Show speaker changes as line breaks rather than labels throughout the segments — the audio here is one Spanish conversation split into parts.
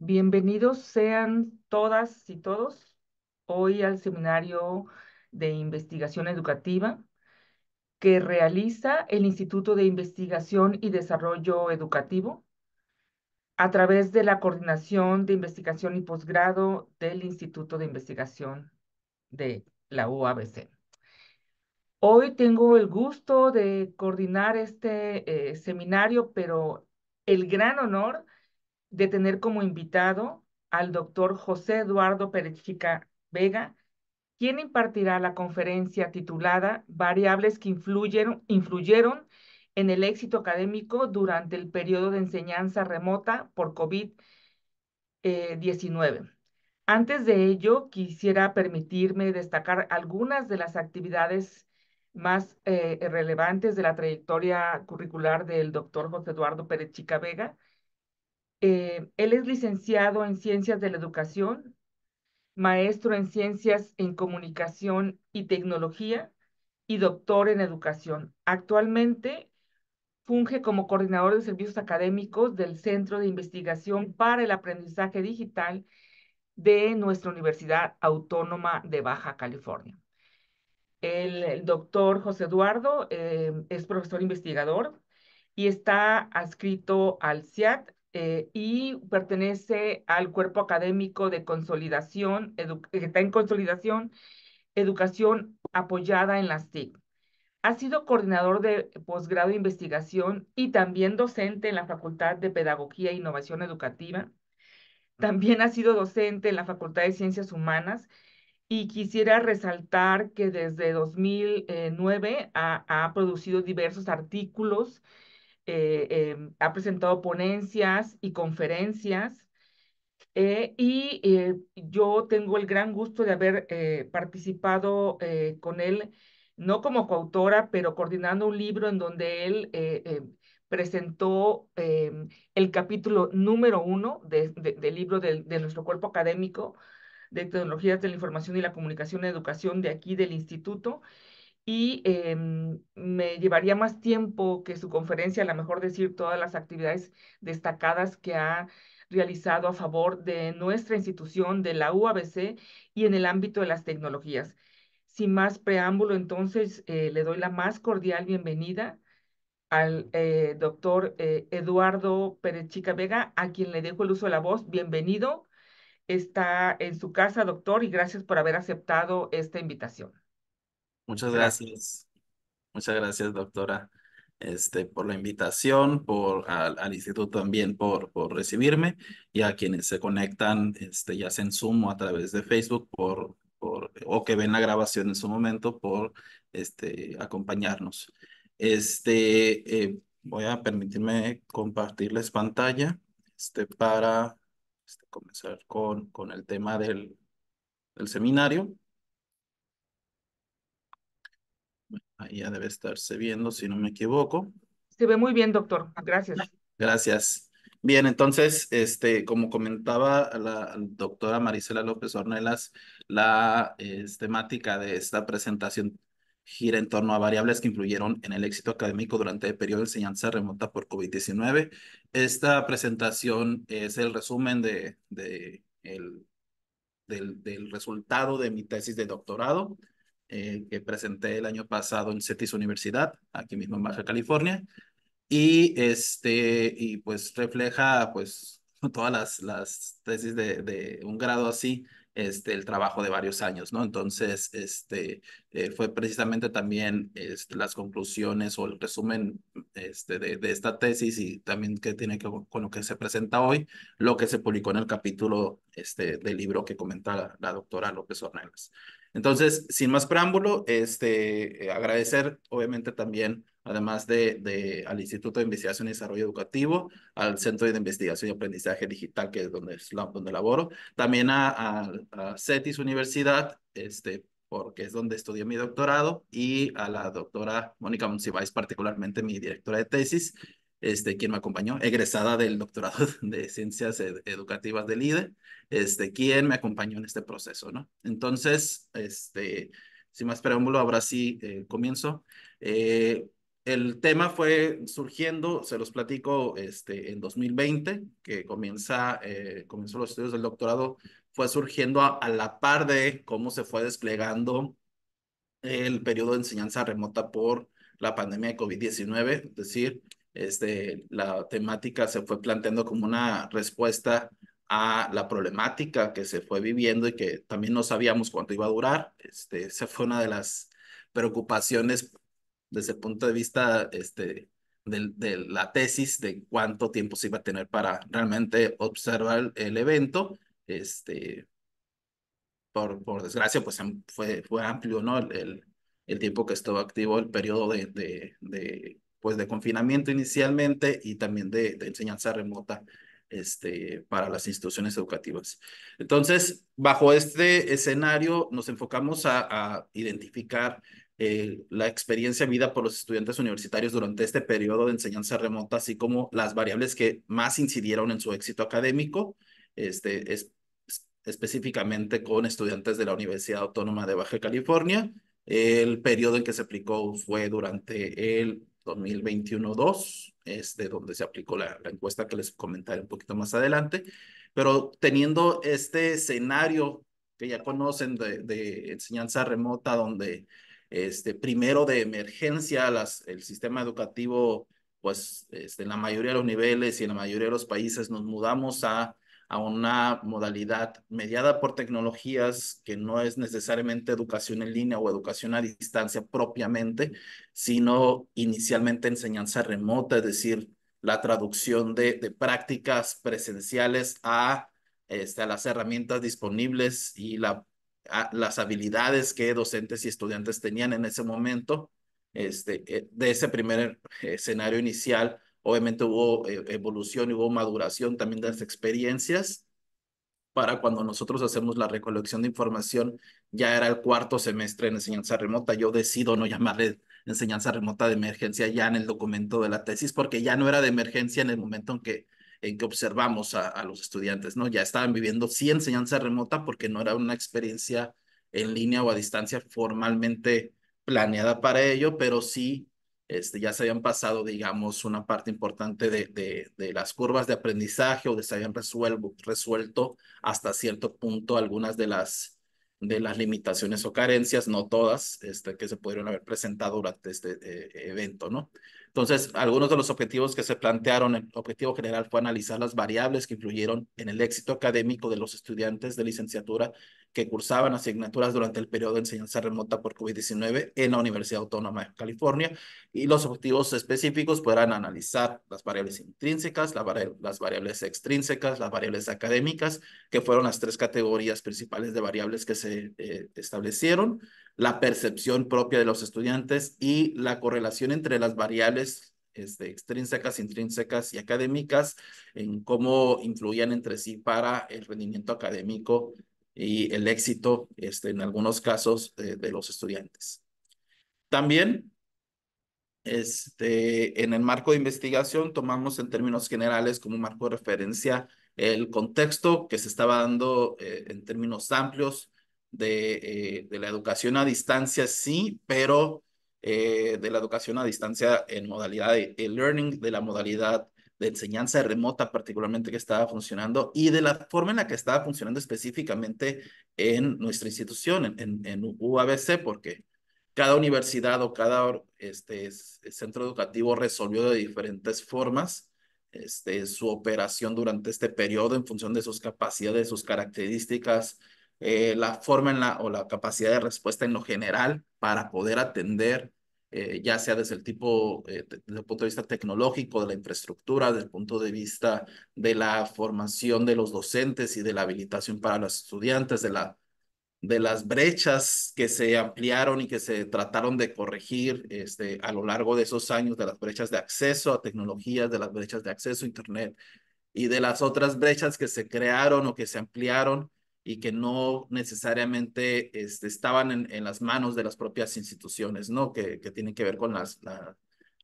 Bienvenidos sean todas y todos hoy al seminario de investigación educativa que realiza el Instituto de Investigación y Desarrollo Educativo a través de la Coordinación de Investigación y Posgrado del Instituto de Investigación de la UABC. Hoy tengo el gusto de coordinar este eh, seminario, pero el gran honor de tener como invitado al doctor José Eduardo Perechica Vega, quien impartirá la conferencia titulada Variables que influyeron, en el éxito académico durante el periodo de enseñanza remota por COVID-19. Eh, Antes de ello, quisiera permitirme destacar algunas de las actividades más eh, relevantes de la trayectoria curricular del doctor José Eduardo Perechica Vega, eh, él es licenciado en Ciencias de la Educación, maestro en Ciencias en Comunicación y Tecnología y doctor en Educación. Actualmente funge como coordinador de servicios académicos del Centro de Investigación para el Aprendizaje Digital de nuestra Universidad Autónoma de Baja California. El, doctor José Eduardo eh, es profesor investigador y está adscrito al CIAT, eh, y pertenece al cuerpo académico de consolidación, que está en consolidación, educación apoyada en las TIC. Ha sido coordinador de posgrado de investigación y también docente en la Facultad de Pedagogía e Innovación Educativa. También ha sido docente en la Facultad de Ciencias Humanas y quisiera resaltar que desde 2009 eh, ha, ha producido diversos artículos eh, em, ha presentado ponencias y conferencias eh, y eh, yo tengo el gran gusto de haber participado con él, no como coautora, pero coordinando un libro en donde él em, presentó em, el capítulo número uno de, del libro de, de nuestro cuerpo académico de tecnologías de la información y la comunicación en educación de aquí del instituto y em, me llevaría más tiempo que su conferencia, a lo mejor decir todas las actividades destacadas que ha realizado a favor de nuestra institución, de la UABC y en el ámbito de las tecnologías. Sin más preámbulo, entonces eh, le doy la más cordial bienvenida al eh, doctor eh, Eduardo Pérez Chica Vega, a quien le dejo el uso de la voz. Bienvenido. Está en su casa, doctor, y gracias por haber aceptado esta invitación.
Muchas gracias. Muchas gracias, doctora, este, por la invitación, por al, instituto también por, por recibirme y a quienes se conectan, este, ya sea en Zoom o a través de Facebook por, por, o que ven la grabación en su momento por este, acompañarnos. Este, eh, voy a permitirme compartirles pantalla este, para este, comenzar con, con el tema del, del seminario. Ahí ya debe estarse viendo, si no me equivoco.
Se ve muy bien, doctor. Gracias.
Gracias. Bien, entonces, este, como comentaba la doctora Marisela López Ornelas, la temática de esta presentación gira en torno a variables que influyeron en el éxito académico durante el periodo de enseñanza remota por COVID-19. Esta presentación es el resumen de, de el, del, del resultado de mi tesis de doctorado. Eh, que presenté el año pasado en CETIS Universidad, aquí mismo en Baja California, y, este, y pues refleja pues todas las, tesis de, un grado así, este, el trabajo de varios años, ¿no? Entonces, este, eh, fue precisamente también este, las conclusiones o el resumen este, de, esta tesis y también que tiene que con lo que se presenta hoy, lo que se publicó en el capítulo este, del libro que comenta la, doctora López Ornelas. Entonces, sin más preámbulo, este, eh, agradecer obviamente también, además de, de, al Instituto de Investigación y Desarrollo Educativo, al Centro de Investigación y Aprendizaje Digital, que es donde, es donde laboro, también a, a, CETIS Universidad, este, porque es donde estudié mi doctorado, y a la doctora Mónica Monsiváis, particularmente mi directora de tesis, este, quien me acompañó, egresada del doctorado de Ciencias Educativas del IDE, este, quien me acompañó en este proceso, ¿no? Entonces, este, sin más preámbulo, ahora sí eh, comienzo. Eh, el tema fue surgiendo, se los platico, este, en 2020, que comienza, eh, comenzó los estudios del doctorado, fue surgiendo a, a la par de cómo se fue desplegando el periodo de enseñanza remota por la pandemia de COVID-19, es decir, este, la temática se fue planteando como una respuesta a la problemática que se fue viviendo y que también no sabíamos cuánto iba a durar. Este, esa fue una de las preocupaciones desde el punto de vista este, de, de la tesis de cuánto tiempo se iba a tener para realmente observar el, evento. Este, por, por desgracia, pues fue, fue amplio ¿no? el, el, tiempo que estuvo activo el periodo de, de pues de confinamiento inicialmente y también de, enseñanza remota este, para las instituciones educativas. Entonces, bajo este escenario, nos enfocamos a, identificar eh, la experiencia vida por los estudiantes universitarios durante este periodo de enseñanza remota, así como las variables que más incidieron en su éxito académico, este, es, específicamente con estudiantes de la Universidad Autónoma de Baja California. El periodo en que se aplicó fue durante el 2021-2, es de donde se aplicó la, encuesta que les comentaré un poquito más adelante, pero teniendo este escenario que ya conocen de, enseñanza remota, donde este, primero de emergencia el sistema educativo, pues este, en la mayoría de los niveles y en la mayoría de los países nos mudamos a a una modalidad mediada por tecnologías que no es necesariamente educación en línea o educación a distancia propiamente, sino inicialmente enseñanza remota, es decir, la traducción de, prácticas presenciales a, este, las herramientas disponibles y las habilidades que docentes y estudiantes tenían en ese momento, este, eh, de ese primer escenario inicial Obviamente hubo eh, evolución y hubo maduración también de las experiencias para cuando nosotros hacemos la recolección de información, ya era el cuarto semestre en enseñanza remota. Yo decido no llamarle enseñanza remota de emergencia ya en el documento de la tesis, porque ya no era de emergencia en el momento en que, en que observamos a, a los estudiantes, ¿no? Ya estaban viviendo sí enseñanza remota porque no era una experiencia en línea o a distancia formalmente planeada para ello, pero sí este, ya se habían pasado, digamos, una parte importante de, las curvas de aprendizaje o se habían resuelto hasta cierto punto algunas de las, de las limitaciones o carencias, no todas, este, que se pudieron haber presentado durante este eh, evento, ¿no? Entonces, algunos de los objetivos que se plantearon, el objetivo general fue analizar las variables que influyeron en el éxito académico de los estudiantes de licenciatura que cursaban asignaturas durante el periodo de enseñanza remota por COVID-19 en la Universidad Autónoma de California y los objetivos específicos fueron analizar las variables intrínsecas, las variables extrínsecas, las variables académicas, que fueron las tres categorías principales de variables que se eh, establecieron, la percepción propia de los estudiantes y la correlación entre las variables este, extrínsecas, intrínsecas y académicas en cómo influían entre sí para el rendimiento académico y el éxito este, en algunos casos de, los estudiantes. También este, en el marco de investigación tomamos en términos generales como marco de referencia el contexto que se estaba dando eh, en términos amplios eh, de, la educación a distancia, sí, pero eh, de la educación a distancia en modalidad de e-learning, de la modalidad de enseñanza remota particularmente que estaba funcionando y de la forma en la que estaba funcionando específicamente en nuestra institución, en, en, UABC, porque cada universidad o cada este, centro educativo resolvió de diferentes formas este, su operación durante este periodo en función de sus capacidades, sus características, eh, la forma en la, o la capacidad de respuesta en lo general para poder atender, eh, ya sea desde el tipo, eh, el punto de vista tecnológico, de la infraestructura, desde el punto de vista de la formación de los docentes y de la habilitación para los estudiantes, de la de las brechas que se ampliaron y que se trataron de corregir este, a lo largo de esos años, de las brechas de acceso a tecnologías, de las brechas de acceso a Internet y de las otras brechas que se crearon o que se ampliaron y que no necesariamente este, estaban en, en, las manos de las propias instituciones, ¿no? Que, tienen que ver con las,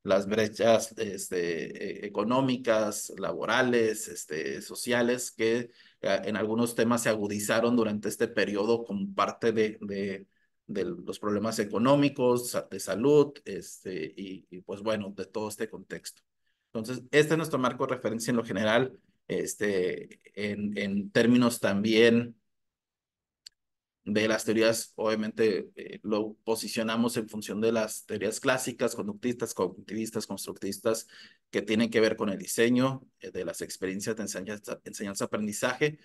las brechas este, e, económicas, laborales, este, sociales, que eh, en algunos temas se agudizaron durante este periodo como parte de, de, los problemas económicos, de salud, este, y, y, pues bueno, de todo este contexto. Entonces, este es nuestro marco de referencia en lo general, este, en, en términos también de las teorías, obviamente eh, lo posicionamos en función de las teorías clásicas, conductistas, cognitivistas, constructivistas, que tienen que ver con el diseño eh, de las experiencias de enseñanza-aprendizaje,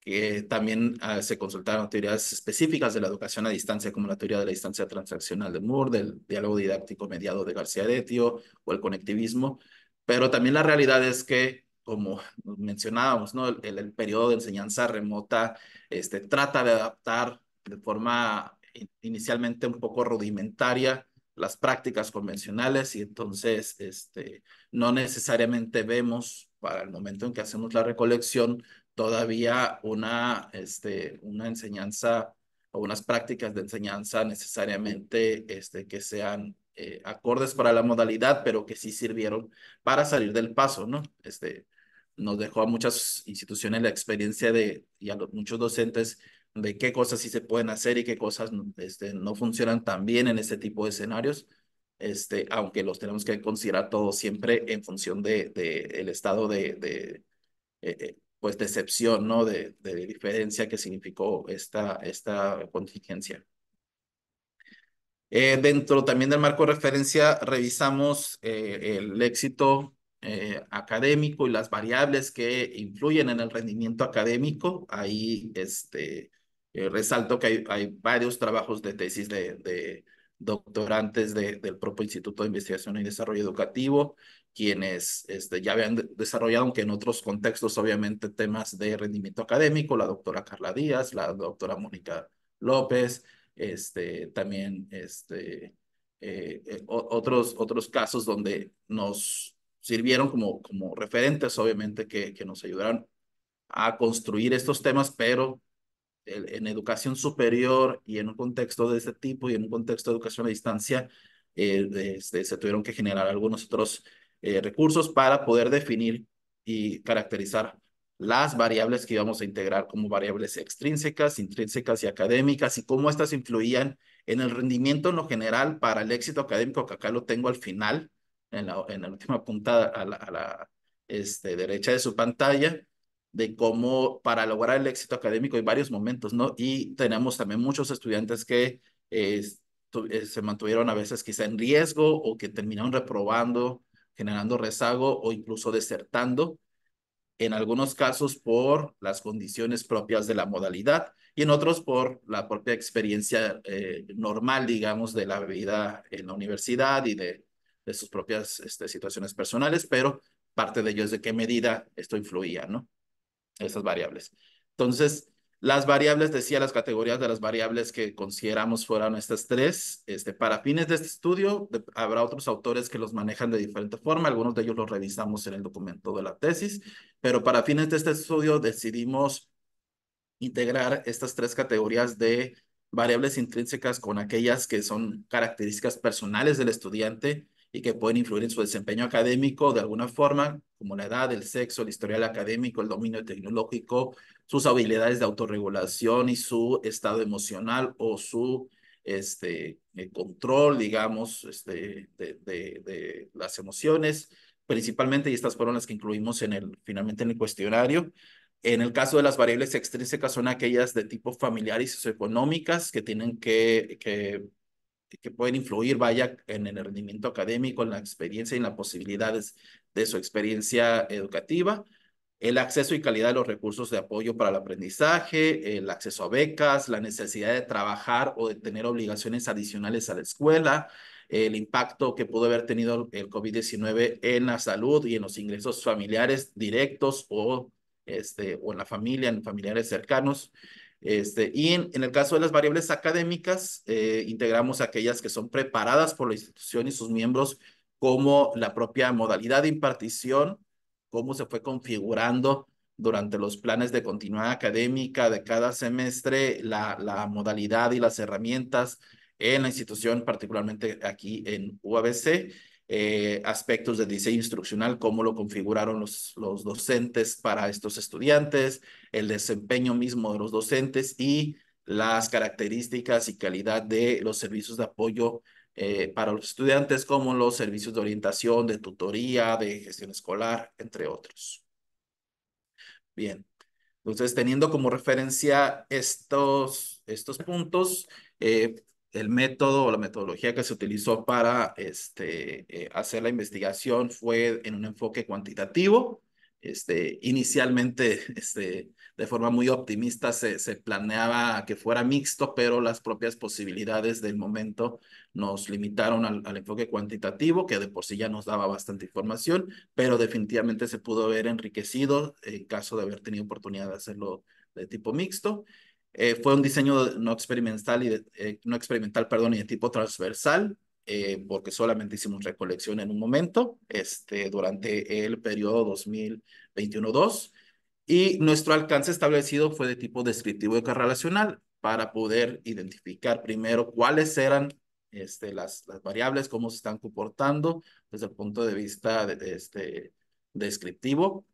que también ah, se consultaron teorías específicas de la educación a distancia, como la teoría de la distancia transaccional de Moore, del diálogo didáctico mediado de García Detio o el conectivismo, pero también la realidad es que como mencionábamos, ¿no? El, el, periodo de enseñanza remota este, trata de adaptar de forma inicialmente un poco rudimentaria las prácticas convencionales y entonces este, no necesariamente vemos para el momento en que hacemos la recolección todavía una, este, una enseñanza o unas prácticas de enseñanza necesariamente este, que sean eh, acordes para la modalidad, pero que sí sirvieron para salir del paso, ¿no? Este, nos dejó a muchas instituciones la experiencia de, y a muchos docentes de qué cosas sí se pueden hacer y qué cosas este, no funcionan tan bien en este tipo de escenarios, este, aunque los tenemos que considerar todos siempre en función del de, el estado de, de eh, eh, pues de excepción, ¿no? De, de diferencia que significó esta, esta contingencia. Eh, dentro también del marco de referencia, revisamos el éxito académico y las variables que influyen en el rendimiento académico. Ahí este, eh, resalto que hay, hay, varios trabajos de tesis de, de doctorantes del propio Instituto de Investigación y Desarrollo Educativo, quienes este, ya habían desarrollado, aunque en otros contextos, obviamente, temas de rendimiento académico, la doctora Carla Díaz, la doctora Mónica López, este, también este, eh, eh, otros, otros casos donde nos sirvieron como, como referentes, obviamente, que, que nos ayudaron a construir estos temas, pero en educación superior y en un contexto de este tipo y en un contexto de educación a distancia, eh, este, se tuvieron que generar algunos otros eh, recursos para poder definir y caracterizar las variables que íbamos a integrar como variables extrínsecas, intrínsecas y académicas y cómo estas influían en el rendimiento en lo general para el éxito académico, que acá lo tengo al final, en la, en la última puntada a la, a la este, derecha de su pantalla, de cómo para lograr el éxito académico hay varios momentos, ¿no? Y tenemos también muchos estudiantes que eh, eh, se mantuvieron a veces quizá en riesgo o que terminaron reprobando, generando rezago o incluso desertando, en algunos casos por las condiciones propias de la modalidad y en otros por la propia experiencia eh, normal, digamos, de la vida en la universidad y de, de sus propias este, situaciones personales, pero parte de ello es de qué medida esto influía, ¿no? esas variables. Entonces, las variables, decía las categorías de las variables que consideramos fueran estas tres. Este, para fines de este estudio, habrá otros autores que los manejan de diferente forma. Algunos de ellos los revisamos en el documento de la tesis, pero para fines de este estudio decidimos integrar estas tres categorías de variables intrínsecas con aquellas que son características personales del estudiante y que pueden influir en su desempeño académico de alguna forma, como la edad, el sexo, el historial académico, el dominio tecnológico, sus habilidades de autorregulación y su estado emocional o su este, eh, control, digamos, este, de, las emociones, principalmente, y estas fueron las que incluimos en el, finalmente en el cuestionario. En el caso de las variables extrínsecas son aquellas de tipo familiar y socioeconómicas que tienen que, que que pueden influir, vaya, en el rendimiento académico, en la experiencia y en las posibilidades de su experiencia educativa, el acceso y calidad de los recursos de apoyo para el aprendizaje, el acceso a becas, la necesidad de trabajar o de tener obligaciones adicionales a la escuela, el impacto que pudo haber tenido el COVID-19 en la salud y en los ingresos familiares directos o, este, o en la familia, en familiares cercanos, este, y en, el caso de las variables académicas, eh, integramos aquellas que son preparadas por la institución y sus miembros, como la propia modalidad de impartición, cómo se fue configurando durante los planes de continuidad académica de cada semestre, la, la modalidad y las herramientas en la institución, particularmente aquí en UABC eh, aspectos de diseño instruccional, cómo lo configuraron los, los docentes para estos estudiantes, el desempeño mismo de los docentes y las características y calidad de los servicios de apoyo eh, para los estudiantes, como los servicios de orientación, de tutoría, de gestión escolar, entre otros. Bien, entonces teniendo como referencia estos, estos puntos, eh, el método o la metodología que se utilizó para este, eh, hacer la investigación fue en un enfoque cuantitativo. Este, inicialmente, este, de forma muy optimista, se, se planeaba que fuera mixto, pero las propias posibilidades del momento nos limitaron al, al enfoque cuantitativo, que de por sí ya nos daba bastante información, pero definitivamente se pudo haber enriquecido en caso de haber tenido oportunidad de hacerlo de tipo mixto. Eh, fue un diseño no experimental, y de, eh, no experimental perdón, y de tipo transversal, eh, porque solamente hicimos recolección en un momento, este, durante el periodo 2021-2, y nuestro alcance establecido fue de tipo descriptivo y correlacional para poder identificar primero cuáles eran este, las, las variables, cómo se están comportando desde el punto de vista este, descriptivo,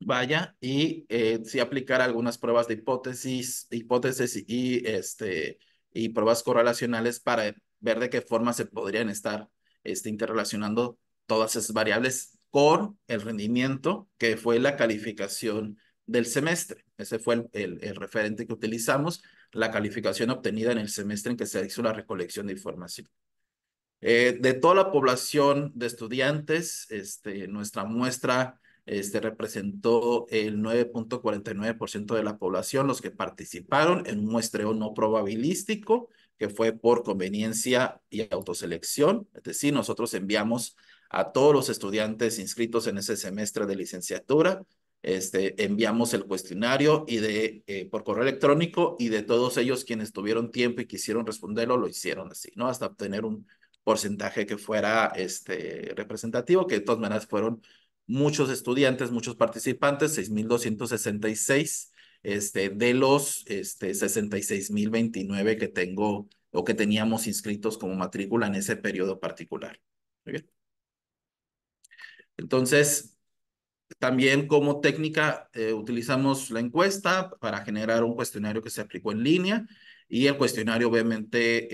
vaya, y eh, aplicar algunas pruebas de hipótesis, hipótesis y, este, y pruebas correlacionales para ver de qué forma se podrían estar este, interrelacionando todas esas variables con el rendimiento, que fue la calificación del semestre. Ese fue el, referente que utilizamos, la calificación obtenida en el semestre en que se hizo la recolección de información. Eh, de toda la población de estudiantes, este, nuestra muestra este, representó el 9.49% de la población los que participaron en un muestreo no probabilístico que fue por conveniencia y autoselección. Es decir, nosotros enviamos a todos los estudiantes inscritos en ese semestre de licenciatura, este, enviamos el cuestionario y de, eh, por correo electrónico y de todos ellos quienes tuvieron tiempo y quisieron responderlo, lo hicieron así, ¿no? Hasta obtener un porcentaje que fuera este, representativo, que de todas maneras fueron muchos estudiantes, muchos participantes, 6.266 este, de los este, 66.029 que tengo o que teníamos inscritos como matrícula en ese periodo particular. Entonces, también como técnica eh, utilizamos la encuesta para generar un cuestionario que se aplicó en línea y el cuestionario obviamente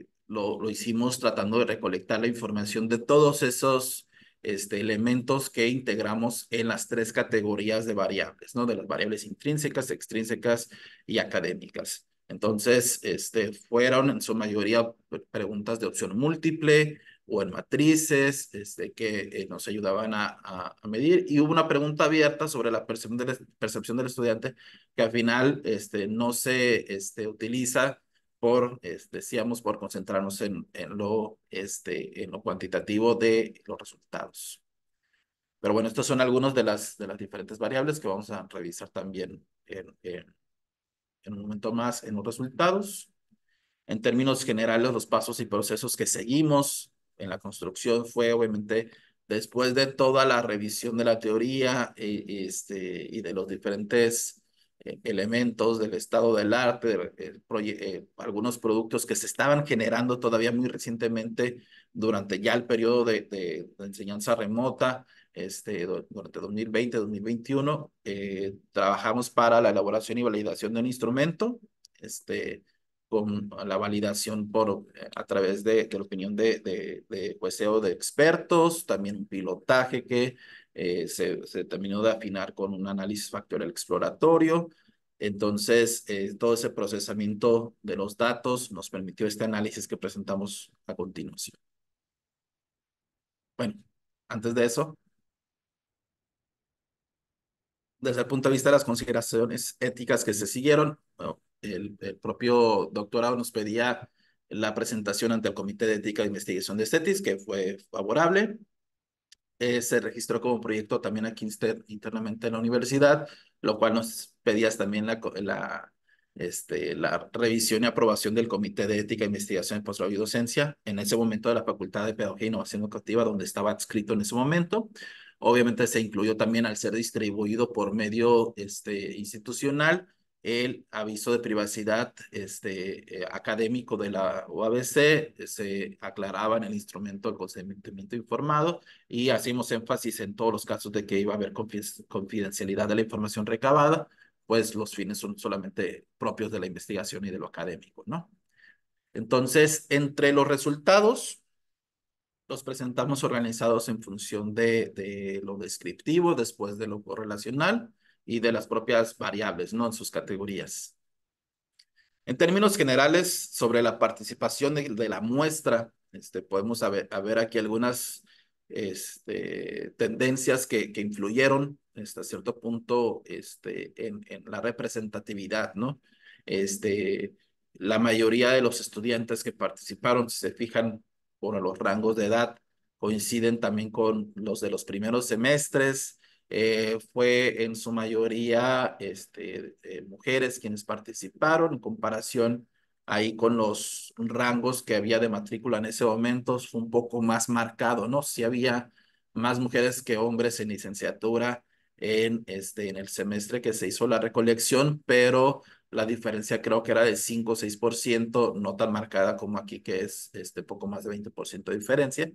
eh, lo, lo, hicimos tratando de recolectar la información de todos esos este, elementos que integramos en las tres categorías de variables, ¿no? De las variables intrínsecas, extrínsecas y académicas. Entonces, este, fueron en su mayoría preguntas de opción múltiple o en matrices este, que eh, nos ayudaban a, medir. Y hubo una pregunta abierta sobre la percepción del, percepción del estudiante que al final este, no se este, utiliza por, decíamos, por concentrarnos en, en, lo, este, en lo cuantitativo de los resultados. Pero bueno, estos son algunos de las, de las diferentes variables que vamos a revisar también en, en, un momento más en los resultados. En términos generales, los pasos y procesos que seguimos en la construcción fue obviamente después de toda la revisión de la teoría eh, este, y de los diferentes eh, elementos del estado del arte, eh, eh, algunos productos que se estaban generando todavía muy recientemente durante ya el periodo de, de, enseñanza remota, este, durante 2020-2021, trabajamos para la elaboración y validación de un instrumento, este, con la validación por, a través de, la opinión de, de, de pues, e de expertos, también un pilotaje que eh, se, terminó de afinar con un análisis factorial exploratorio. Entonces, eh, todo ese procesamiento de los datos nos permitió este análisis que presentamos a continuación. Bueno, antes de eso, desde el punto de vista de las consideraciones éticas que se siguieron, el, el, propio doctorado nos pedía la presentación ante el Comité de Ética de Investigación de Estetis, que fue favorable. Eh, se registró como proyecto también aquí internamente en la universidad, lo cual nos pedías también este, la, revisión y aprobación del Comité de Ética, e Investigación, Postgrado y Docencia, en ese momento de la Facultad de Pedagogía e Innovación Educativa, donde estaba adscrito en ese momento. Obviamente se incluyó también al ser distribuido por medio este, institucional, el aviso de privacidad este, eh, académico de la UABC se aclaraba en el instrumento de consentimiento informado y hacíamos énfasis en todos los casos de que iba a haber confidencialidad de la información recabada, pues los fines son solamente propios de la investigación y de lo académico, ¿no? Entonces, entre los resultados, los presentamos organizados en función de, de lo descriptivo, después de lo correlacional, y de las propias variables, ¿no? En sus categorías. En términos generales, sobre la participación de, la muestra, este, podemos haber, aquí algunas este, tendencias que, influyeron hasta cierto punto este, en, la representatividad, ¿no? Este, la mayoría de los estudiantes que participaron, si se fijan por los rangos de edad, coinciden también con los de los primeros semestres, eh, fue en su mayoría este, eh, mujeres quienes participaron en comparación ahí con los rangos que había de matrícula en ese momento, fue un poco más marcado, ¿no? si había más mujeres que hombres en licenciatura en, este, en el semestre que se hizo la recolección, pero la diferencia creo que era de 5 o 6%, no tan marcada como aquí, que es este poco más de 20% de diferencia.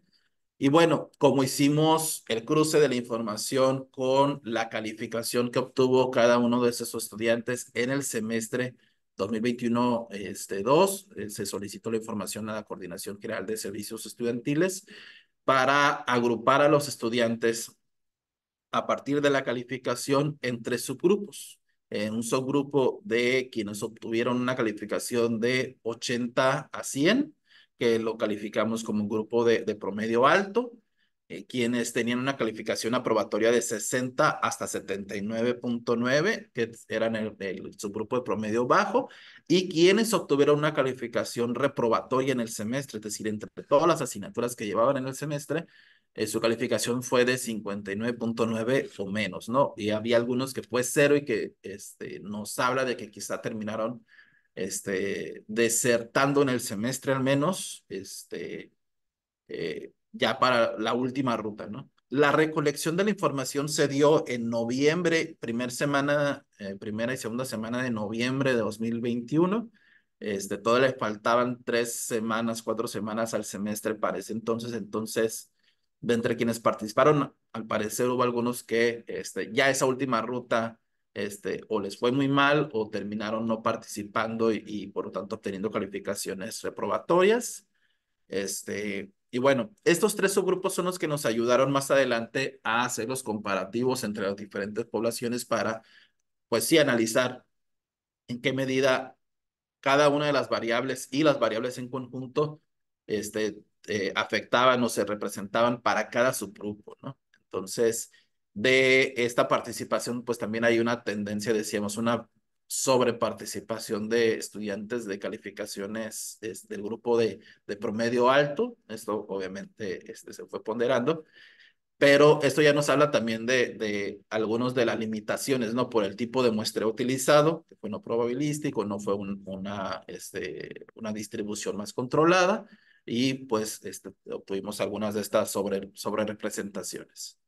Y bueno, como hicimos el cruce de la información con la calificación que obtuvo cada uno de esos estudiantes en el semestre 2021-2, este, dos, eh, se solicitó la información a la Coordinación General de Servicios Estudiantiles para agrupar a los estudiantes a partir de la calificación entre subgrupos. En eh, un subgrupo de quienes obtuvieron una calificación de 80 a 100, que lo calificamos como un grupo de, promedio alto, eh, quienes tenían una calificación aprobatoria de 60 hasta 79.9, que eran el, grupo de promedio bajo, y quienes obtuvieron una calificación reprobatoria en el semestre, es decir, entre todas las asignaturas que llevaban en el semestre, eh, su calificación fue de 59.9 o menos, ¿no? Y había algunos que fue cero y que este, nos habla de que quizá terminaron este, desertando en el semestre al menos, este, eh, ya para la última ruta, ¿no? La recolección de la información se dio en noviembre, primer semana, eh, primera y segunda semana de noviembre de 2021. Este, todo le faltaban tres semanas, cuatro semanas al semestre para ese entonces. Entonces, de entre quienes participaron, al parecer hubo algunos que este, ya esa última ruta este, o les fue muy mal o terminaron no participando y, por lo tanto obteniendo calificaciones reprobatorias. Este, y bueno, estos tres subgrupos son los que nos ayudaron más adelante a hacer los comparativos entre las diferentes poblaciones para, pues sí, analizar en qué medida cada una de las variables y las variables en conjunto este, eh, afectaban o se representaban para cada subgrupo, ¿no? Entonces, de esta participación, pues también hay una tendencia, decíamos, una sobreparticipación de estudiantes de calificaciones este, del grupo de, de promedio alto. Esto obviamente este, se fue ponderando. Pero esto ya nos habla también de, de algunos de las limitaciones, ¿no? Por el tipo de muestreo utilizado, que fue no probabilístico, no fue una, este, una distribución más controlada y pues este, obtuvimos algunas de estas sobre, sobre representaciones.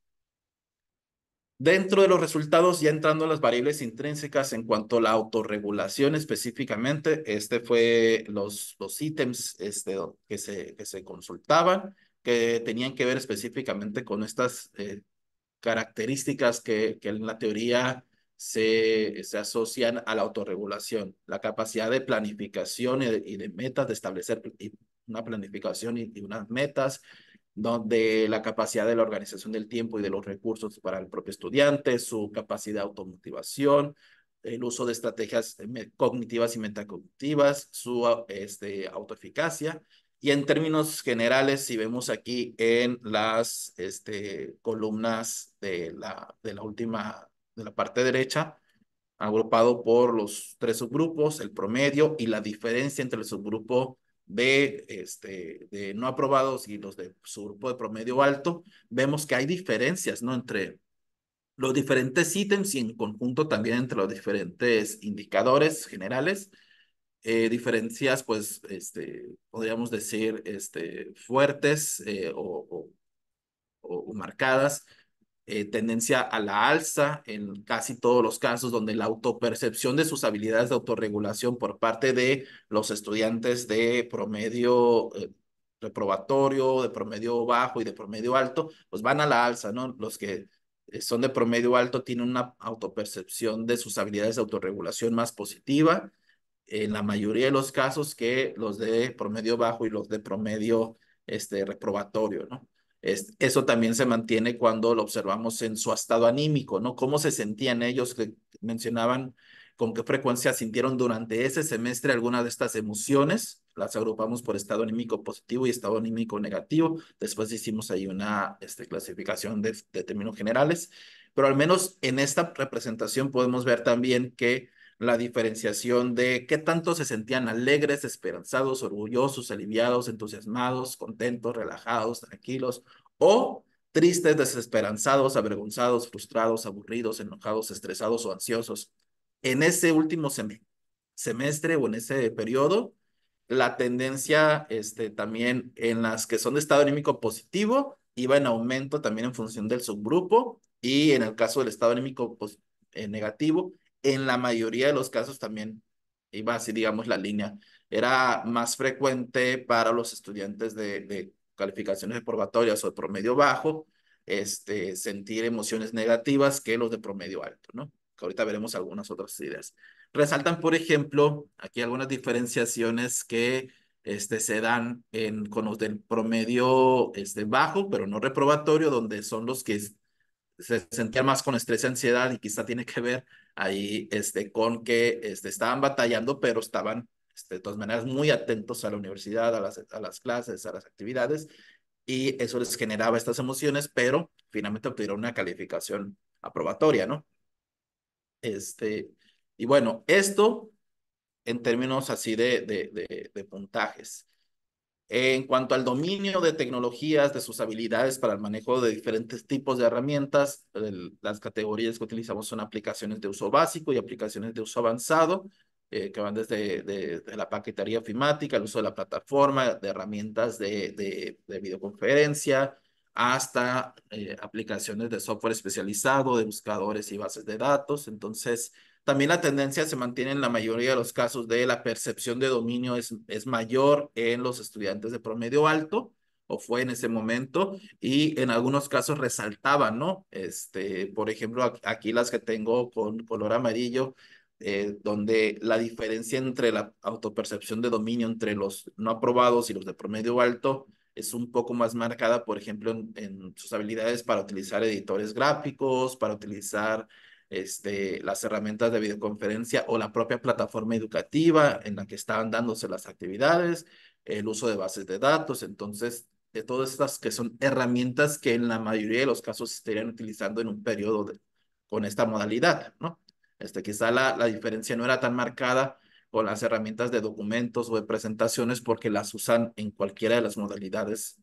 Dentro de los resultados, ya entrando en las variables intrínsecas en cuanto a la autorregulación específicamente, este fue los, los ítems este, que, se, que se consultaban, que tenían que ver específicamente con estas eh, características que, en la teoría se, se, asocian a la autorregulación, la capacidad de planificación y de, metas, de establecer una planificación y, y unas metas, donde la capacidad de la organización del tiempo y de los recursos para el propio estudiante, su capacidad de automotivación, el uso de estrategias eh, cognitivas y metacognitivas, su este, autoeficacia. Y en términos generales, si vemos aquí en las este, columnas de la, de la última, de la parte derecha, agrupado por los tres subgrupos, el promedio y la diferencia entre el subgrupo de, este, de no aprobados y los de su grupo de promedio alto, vemos que hay diferencias, ¿no? Entre los diferentes ítems y en conjunto también entre los diferentes indicadores generales, eh, diferencias, pues, este, podríamos decir, este, fuertes eh, o, o, o marcadas eh, tendencia a la alza en casi todos los casos donde la autopercepción de sus habilidades de autorregulación por parte de los estudiantes de promedio eh, reprobatorio, de promedio bajo y de promedio alto, pues van a la alza, ¿no? Los que eh, son de promedio alto tienen una autopercepción de sus habilidades de autorregulación más positiva en la mayoría de los casos que los de promedio bajo y los de promedio este, reprobatorio, ¿no? eso también se mantiene cuando lo observamos en su estado anímico, ¿no? Cómo se sentían ellos que mencionaban con qué frecuencia sintieron durante ese semestre alguna de estas emociones. Las agrupamos por estado anímico positivo y estado anímico negativo. Después hicimos ahí una este, clasificación de términos generales. Pero al menos en esta representación podemos ver también que la diferenciación de qué tanto se sentían alegres, esperanzados, orgullosos, aliviados, entusiasmados, contentos, relajados, tranquilos o tristes, desesperanzados, avergonzados, frustrados, aburridos, enojados, estresados o ansiosos. En ese último semestre o en ese periodo, la tendencia este, también en las que son de estado anímico positivo iba en aumento también en función del subgrupo y en el caso del estado anímico eh, negativo en la mayoría de los casos también iba así, digamos, la línea. Era más frecuente para los estudiantes de, de calificaciones reprobatorias o de promedio bajo, este, sentir emociones negativas que los de promedio alto, ¿no? Que ahorita veremos algunas otras ideas. Resaltan, por ejemplo, aquí algunas diferenciaciones que este, se dan en, con los del promedio este, bajo, pero no reprobatorio, donde son los que se sentían más con estrés y ansiedad y quizá tiene que ver ahí este, con que este, estaban batallando, pero estaban este, de todas maneras muy atentos a la universidad, a las, a las clases, a las actividades y eso les generaba estas emociones, pero finalmente obtuvieron una calificación aprobatoria, ¿no? Este, y bueno, esto en términos así de, de, de puntajes en cuanto al dominio de tecnologías, de sus habilidades para el manejo de diferentes tipos de herramientas, las categorías que utilizamos son aplicaciones de uso básico y aplicaciones de uso avanzado, eh, que van desde la paquetería ofimática, el uso de la plataforma, de herramientas de, videoconferencia, hasta eh, aplicaciones de software especializado, de buscadores y bases de datos. Entonces, también la tendencia se mantiene en la mayoría de los casos de la percepción de dominio es, es mayor en los estudiantes de promedio alto o fue en ese momento y en algunos casos resaltaba, ¿no? Este, por ejemplo, aquí las que tengo con color amarillo, eh, donde la diferencia entre la autopercepción de dominio entre los no aprobados y los de promedio alto es un poco más marcada, por ejemplo, en sus habilidades para utilizar editores gráficos, para utilizar este, las herramientas de videoconferencia o la propia plataforma educativa en la que estaban dándose las actividades, el uso de bases de datos. Entonces, de todas estas que son herramientas que en la mayoría de los casos se estarían utilizando en un periodo con esta modalidad, ¿no? Este, quizá la, diferencia no era tan marcada con las herramientas de documentos o de presentaciones porque las usan en cualquiera de las modalidades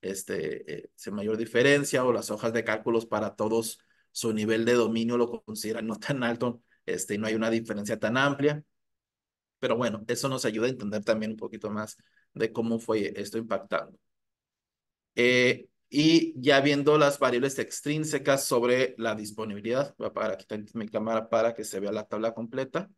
este, eh, sin mayor diferencia o las hojas de cálculos para todos su nivel de dominio lo consideran no tan alto, este, no hay una diferencia tan amplia. Pero bueno, eso nos ayuda a entender también un poquito más de cómo fue esto impactando. Eh, y ya viendo las variables extrínsecas sobre la disponibilidad, voy a apagar aquí mi cámara para que se vea la tabla completa.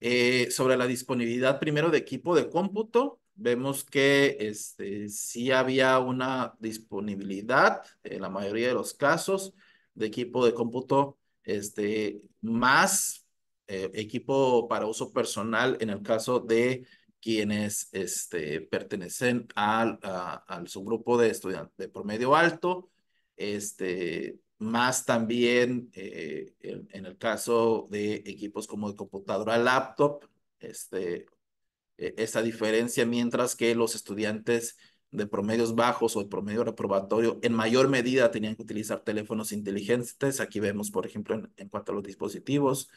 Eh, sobre la disponibilidad primero de equipo de cómputo, vemos que este, sí había una disponibilidad en la mayoría de los casos, de equipo de cómputo, este, más eh, equipo para uso personal en el caso de quienes este, pertenecen al, al subgrupo de estudiantes de promedio alto, este, más también eh, en, el caso de equipos como de computadora laptop, este, e, diferencia, mientras que los estudiantes de promedios bajos o de promedio reprobatorio, en mayor medida tenían que utilizar teléfonos inteligentes. Aquí vemos, por ejemplo, en, cuanto a los dispositivos,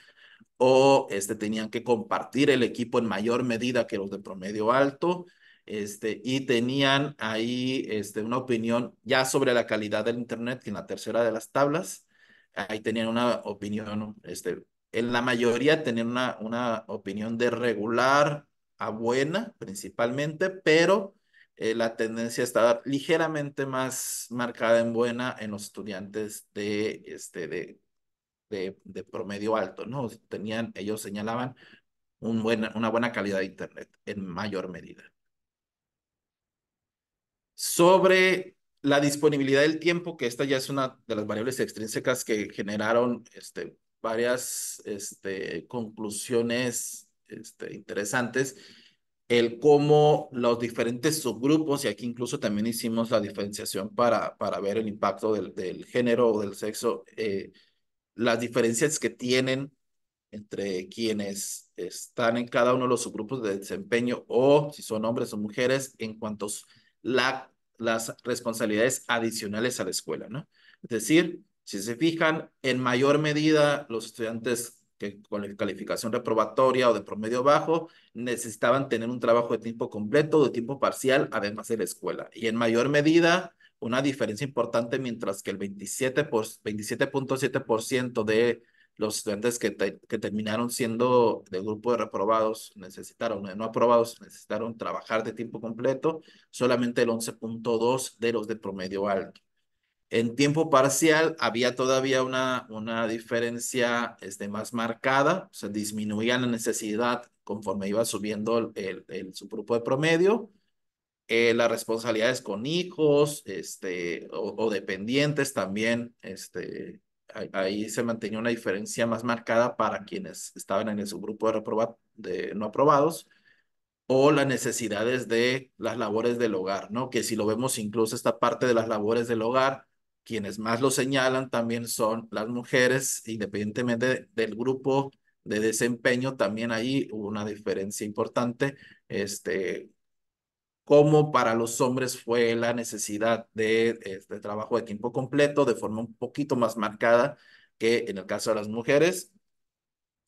o este, tenían que compartir el equipo en mayor medida que los de promedio alto. Este, y tenían ahí este, una opinión ya sobre la calidad del Internet, que en la tercera de las tablas, ahí tenían una opinión, este, en la mayoría tenían una, una opinión de regular a buena principalmente, pero eh, la tendencia está ligeramente más marcada en buena en los estudiantes de, este, de, de, de promedio alto, ¿no? Tenían, ellos señalaban un una buena calidad de Internet en mayor medida. Sobre la disponibilidad del tiempo, que esta ya es una de las variables extrínsecas que generaron este, varias este, conclusiones este, interesantes el cómo los diferentes subgrupos, y aquí incluso también hicimos la diferenciación para, para ver el impacto del, género o del sexo, eh, las diferencias que tienen entre quienes están en cada uno de los subgrupos de desempeño o si son hombres o mujeres en cuanto a las responsabilidades adicionales a la escuela, ¿no? Es decir, si se fijan, en mayor medida los estudiantes que con la calificación reprobatoria o de promedio bajo necesitaban tener un trabajo de tiempo completo o de tiempo parcial, además de la escuela. Y en mayor medida, una diferencia importante, mientras que el 27.7% de los estudiantes que, terminaron siendo del grupo de reprobados necesitaron, eh, no aprobados, necesitaron trabajar de tiempo completo, solamente el 11.2 de los de promedio alto. En tiempo parcial había todavía una, una diferencia este, más marcada, se disminuía la necesidad conforme iba subiendo el, el subgrupo de promedio. Eh, las responsabilidades con hijos este, o, dependientes también, este, ahí, se mantenía una diferencia más marcada para quienes estaban en el subgrupo de, de no aprobados o las necesidades de las labores del hogar, ¿no? Que si lo vemos incluso esta parte de las labores del hogar, quienes más lo señalan también son las mujeres, independientemente del grupo de desempeño, también ahí hubo una diferencia importante, este, como para los hombres fue la necesidad de, este trabajo de tiempo completo de forma un poquito más marcada que en el caso de las mujeres.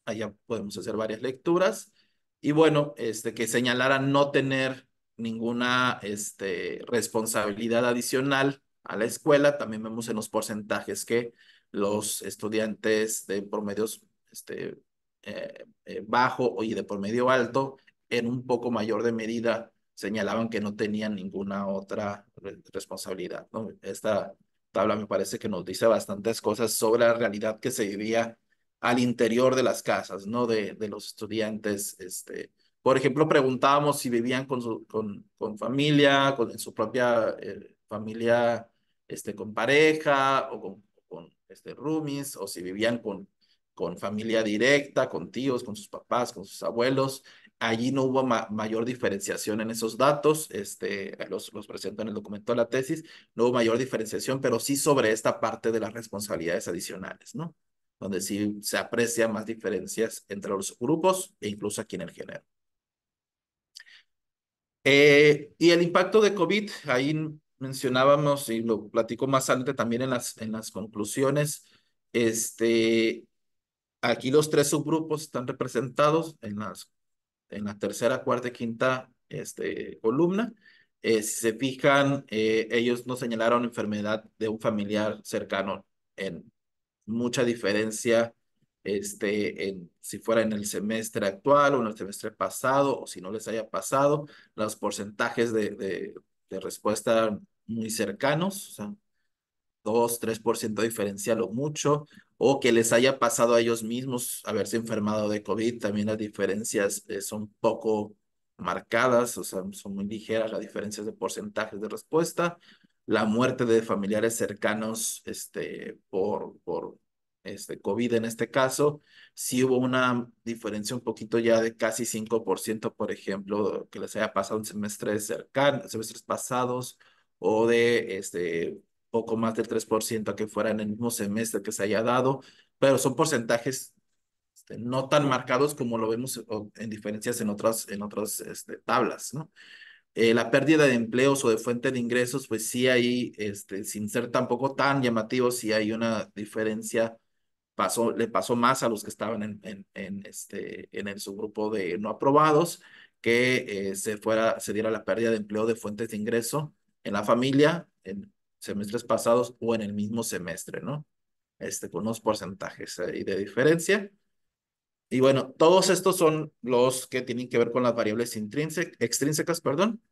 Allá podemos hacer varias lecturas. Y bueno, este, que señalaran no tener ninguna este, responsabilidad adicional a la escuela, también vemos en los porcentajes que los estudiantes de promedios este, eh, eh, bajo y de promedio alto, en un poco mayor de medida, señalaban que no tenían ninguna otra responsabilidad. ¿no? Esta tabla me parece que nos dice bastantes cosas sobre la realidad que se vivía al interior de las casas, ¿no? De, de los estudiantes, este, por ejemplo, preguntábamos si vivían con, su, con, con familia, con su propia eh, familia este, con pareja o con, con este, roomies o si vivían con, con familia directa, con tíos, con sus papás, con sus abuelos. Allí no hubo mayor diferenciación en esos datos, este, los, los presento en el documento de la tesis, no hubo mayor diferenciación, pero sí sobre esta parte de las responsabilidades adicionales, ¿no? Donde sí se aprecian más diferencias entre los grupos e incluso aquí en el género. Eh, y el impacto de COVID, ahí mencionábamos y lo platico más adelante también en las, en las conclusiones, este, aquí los tres subgrupos están representados en, las, en la tercera, cuarta y quinta este, columna. Eh, si se fijan, eh, ellos no señalaron enfermedad de un familiar cercano en mucha diferencia este, en, si fuera en el semestre actual o en el semestre pasado, o si no les haya pasado, los porcentajes de, de, de respuesta muy cercanos, o sea, 2, 3% diferencial o mucho, o que les haya pasado a ellos mismos haberse enfermado de COVID, también las diferencias eh, son poco marcadas, o sea, son muy ligeras las diferencias de porcentajes de respuesta. La muerte de familiares cercanos este, por, por este, COVID en este caso, sí hubo una diferencia un poquito ya de casi 5%, por ejemplo, que les haya pasado un semestre cercano, semestres pasados, o de este, poco más del 3% que fuera en el mismo semestre que se haya dado, pero son porcentajes este, no tan marcados como lo vemos en diferencias en otras, en otras este, tablas, ¿no? Eh, la pérdida de empleos o de fuente de ingresos, pues sí hay, este, sin ser tampoco tan llamativo, sí hay una diferencia pasó, le pasó más a los que estaban en, en, este, en el subgrupo de no aprobados, que eh, se, fuera, se diera la pérdida de empleo de fuentes de ingreso en la familia en semestres pasados o en el mismo semestre, ¿no? Este, con unos porcentajes y de diferencia. Y bueno, todos estos son los que tienen que ver con las variables extrínsecas, perdón,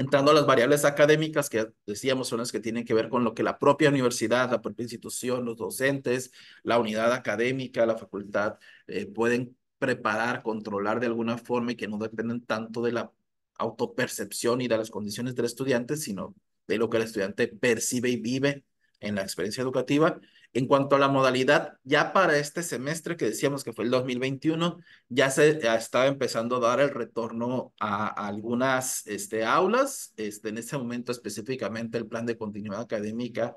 Entrando a las variables académicas que decíamos son las que tienen que ver con lo que la propia universidad, la propia institución, los docentes, la unidad académica, la facultad eh, pueden preparar, controlar de alguna forma y que no dependen tanto de la autopercepción y de las condiciones del estudiante, sino de lo que el estudiante percibe y vive en la experiencia educativa. En cuanto a la modalidad, ya para este semestre que decíamos que fue el 2021, ya se estaba empezando a dar el retorno a, algunas este, aulas. Este, en ese momento específicamente el plan de continuidad académica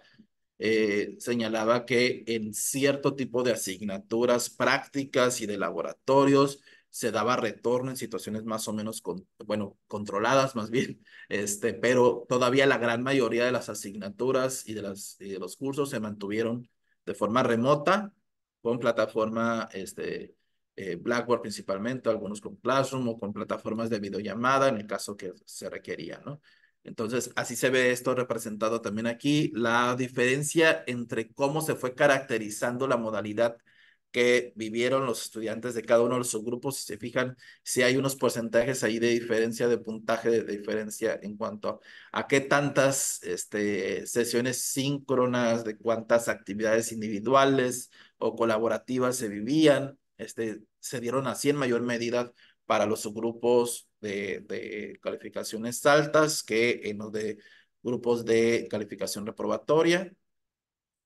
eh, señalaba que en cierto tipo de asignaturas prácticas y de laboratorios, se daba retorno en situaciones más o menos, bueno, controladas más bien, este, pero todavía la gran mayoría de las asignaturas y de, las, y de los cursos se mantuvieron de forma remota con plataforma este, eh, Blackboard principalmente, algunos con Classroom o con plataformas de videollamada en el caso que se requería, ¿no? Entonces, así se ve esto representado también aquí. La diferencia entre cómo se fue caracterizando la modalidad que vivieron los estudiantes de cada uno de los subgrupos. Si se fijan, si hay unos porcentajes ahí de diferencia, de puntaje, de, diferencia en cuanto a, qué tantas este, sesiones síncronas, de cuántas actividades individuales o colaborativas se vivían, este, se dieron así en mayor medida para los subgrupos de, de calificaciones altas que en los de grupos de calificación reprobatoria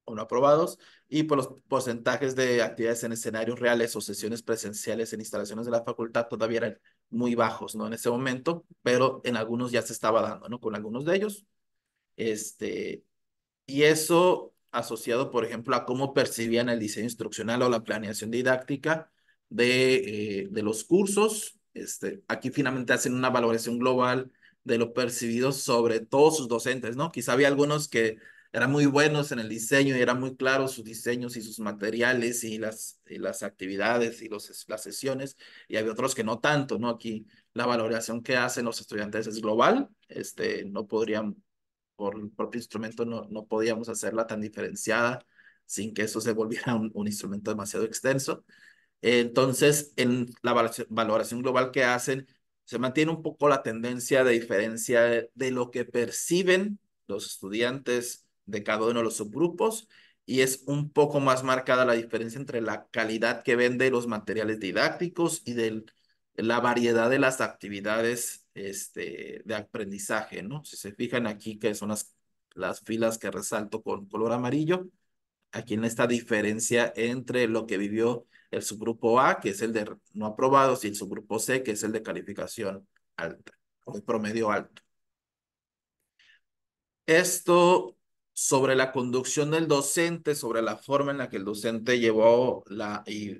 o no aprobados, y por los porcentajes de actividades en escenarios reales o sesiones presenciales en instalaciones de la facultad todavía eran muy bajos, ¿no? En ese momento, pero en algunos ya se estaba dando, ¿no? Con algunos de ellos. Este, y eso asociado, por ejemplo, a cómo percibían el diseño instruccional o la planeación didáctica de, eh, los cursos. Este, aquí finalmente hacen una valoración global de lo percibido sobre todos sus docentes, ¿no? Quizá había algunos que eran muy buenos en el diseño y eran muy claros sus diseños y sus materiales y las, las actividades y los, las sesiones. Y había otros que no tanto, ¿no? Aquí la valoración que hacen los estudiantes es global. Este, no podrían, por el propio instrumento, no, no podíamos hacerla tan diferenciada sin que eso se volviera un, instrumento demasiado extenso. Entonces, en la valoración global que hacen, se mantiene un poco la tendencia de diferencia de, de lo que perciben los estudiantes de cada uno de los subgrupos y es un poco más marcada la diferencia entre la calidad que vende los materiales didácticos y de la variedad de las actividades este, de aprendizaje, ¿no? Si se fijan aquí que son las, las filas que resalto con color amarillo, aquí en esta diferencia entre lo que vivió el subgrupo A, que es el de no aprobados, y el subgrupo C, que es el de calificación alta, o promedio alto. Esto sobre la conducción del docente, sobre la forma en la que el docente llevó la, y,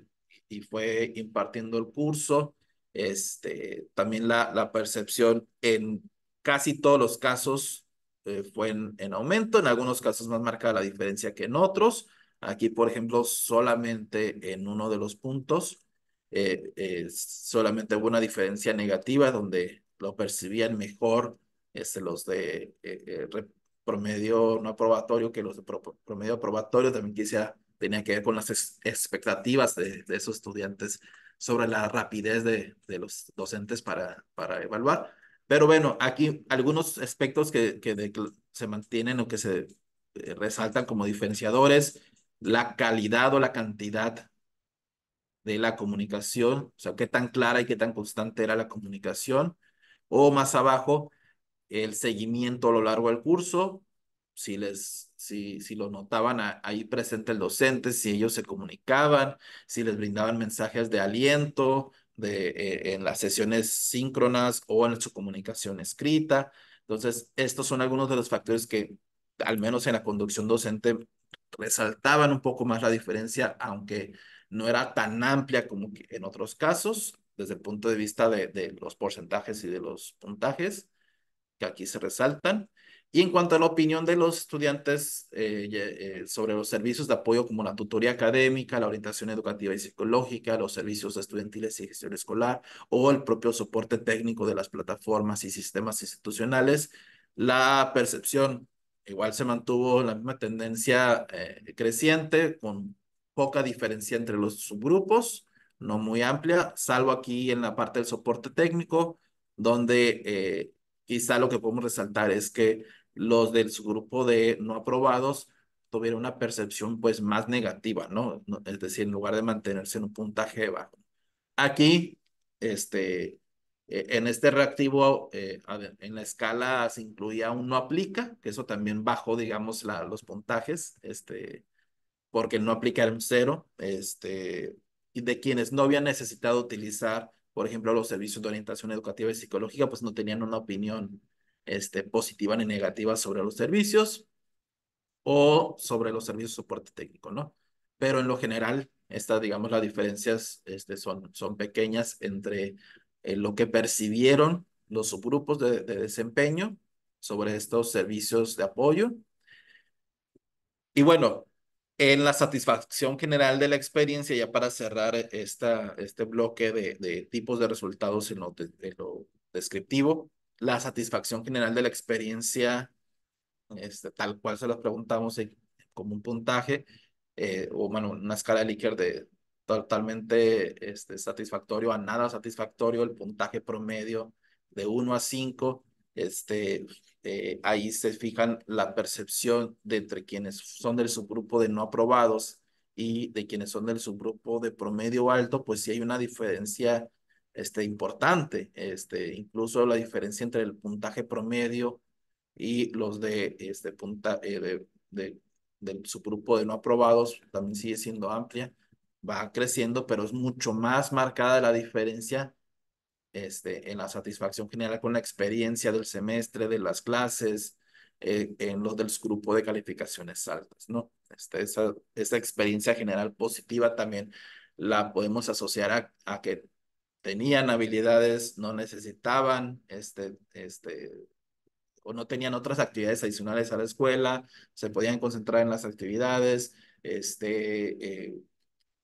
fue impartiendo el curso, este, también la, la percepción en casi todos los casos eh, fue en, aumento, en algunos casos más marcada la diferencia que en otros. Aquí, por ejemplo, solamente en uno de los puntos, eh, solamente hubo una diferencia negativa donde lo percibían mejor este, los de eh, promedio no aprobatorio, que los promedio aprobatorio también quizá tenía que ver con las expectativas de, esos estudiantes sobre la rapidez de, los docentes para, para evaluar. Pero bueno, aquí algunos aspectos que, que, se mantienen o que se eh, resaltan como diferenciadores, la calidad o la cantidad de la comunicación, o sea, qué tan clara y qué tan constante era la comunicación, o más abajo, el seguimiento a lo largo del curso, si les si, si lo notaban ahí presente el docente, si ellos se comunicaban, si les brindaban mensajes de aliento de, eh, en las sesiones síncronas o en su comunicación escrita. Entonces, estos son algunos de los factores que, al menos en la conducción docente, resaltaban un poco más la diferencia, aunque no era tan amplia como en otros casos, desde el punto de vista de los porcentajes y de los puntajes que aquí se resaltan. Y en cuanto a la opinión de los estudiantes eh, eh, sobre los servicios de apoyo como la tutoría académica, la orientación educativa y psicológica, los servicios estudiantiles y gestión escolar o el propio soporte técnico de las plataformas y sistemas institucionales, la percepción igual se mantuvo la misma tendencia eh, creciente con poca diferencia entre los subgrupos, no muy amplia, salvo aquí en la parte del soporte técnico, donde Quizá lo que podemos resaltar es que los del grupo de no aprobados tuvieron una percepción pues más negativa, ¿no? Es decir, en lugar de mantenerse en un puntaje bajo. Aquí, este, e, en este reactivo, eh, en la escala se incluía un no aplica, que eso también bajó, digamos, los puntajes, este, porque no aplica era un cero, este, y de quienes no habían necesitado utilizar por ejemplo, los servicios de orientación educativa y psicológica, pues no tenían una opinión este, positiva ni negativa sobre los servicios o sobre los servicios de soporte técnico, ¿no? Pero en lo general, estas, digamos, las diferencias este, son, son pequeñas entre eh, lo que percibieron los subgrupos de, de desempeño sobre estos servicios de apoyo. Y bueno, en la satisfacción general de la experiencia, ya para cerrar esta, este bloque de, tipos de resultados en lo, descriptivo, la satisfacción general de la experiencia, este, tal cual se lo preguntamos eh, como un puntaje, eh, o bueno, una escala de Likert de totalmente este, satisfactorio a nada satisfactorio, el puntaje promedio de 1 a 5 este, eh, ahí se fijan la percepción de entre quienes son del subgrupo de no aprobados y de quienes son del subgrupo de promedio alto, pues sí hay una diferencia este, importante, este, incluso la diferencia entre el puntaje promedio y los de, este, punta, eh, de, de, del subgrupo de no aprobados también sigue siendo amplia, va creciendo, pero es mucho más marcada la diferencia este, en la satisfacción general con la experiencia del semestre, de las clases, eh, en los del grupo de calificaciones altas, ¿no? Este, esa, esa experiencia general positiva también la podemos asociar a, que tenían habilidades, no necesitaban, este, este, o no tenían otras actividades adicionales a la escuela, se podían concentrar en las actividades, este, eh,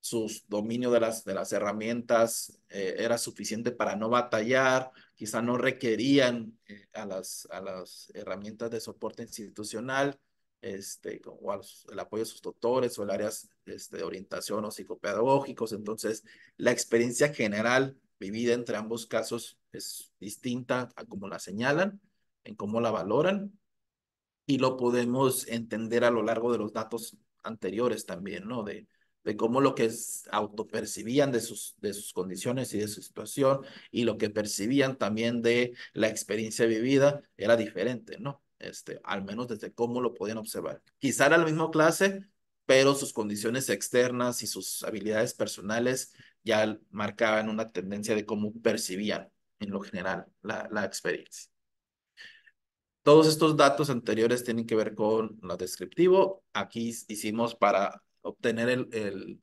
sus dominio de las, de las herramientas eh, era suficiente para no batallar, quizá no requerían eh, a, las, a las herramientas de soporte institucional, este, o el apoyo de sus doctores o el área este, de orientación o psicopedagógicos. Entonces, la experiencia general vivida entre ambos casos es distinta a cómo la señalan, en cómo la valoran, y lo podemos entender a lo largo de los datos anteriores también, ¿no? De, de cómo lo que autopercibían de sus, de sus condiciones y de su situación y lo que percibían también de la experiencia vivida era diferente, ¿no? Este, al menos desde cómo lo podían observar. Quizá era la misma clase, pero sus condiciones externas y sus habilidades personales ya marcaban una tendencia de cómo percibían en lo general la, la experiencia. Todos estos datos anteriores tienen que ver con lo descriptivo. Aquí hicimos para obtener el, el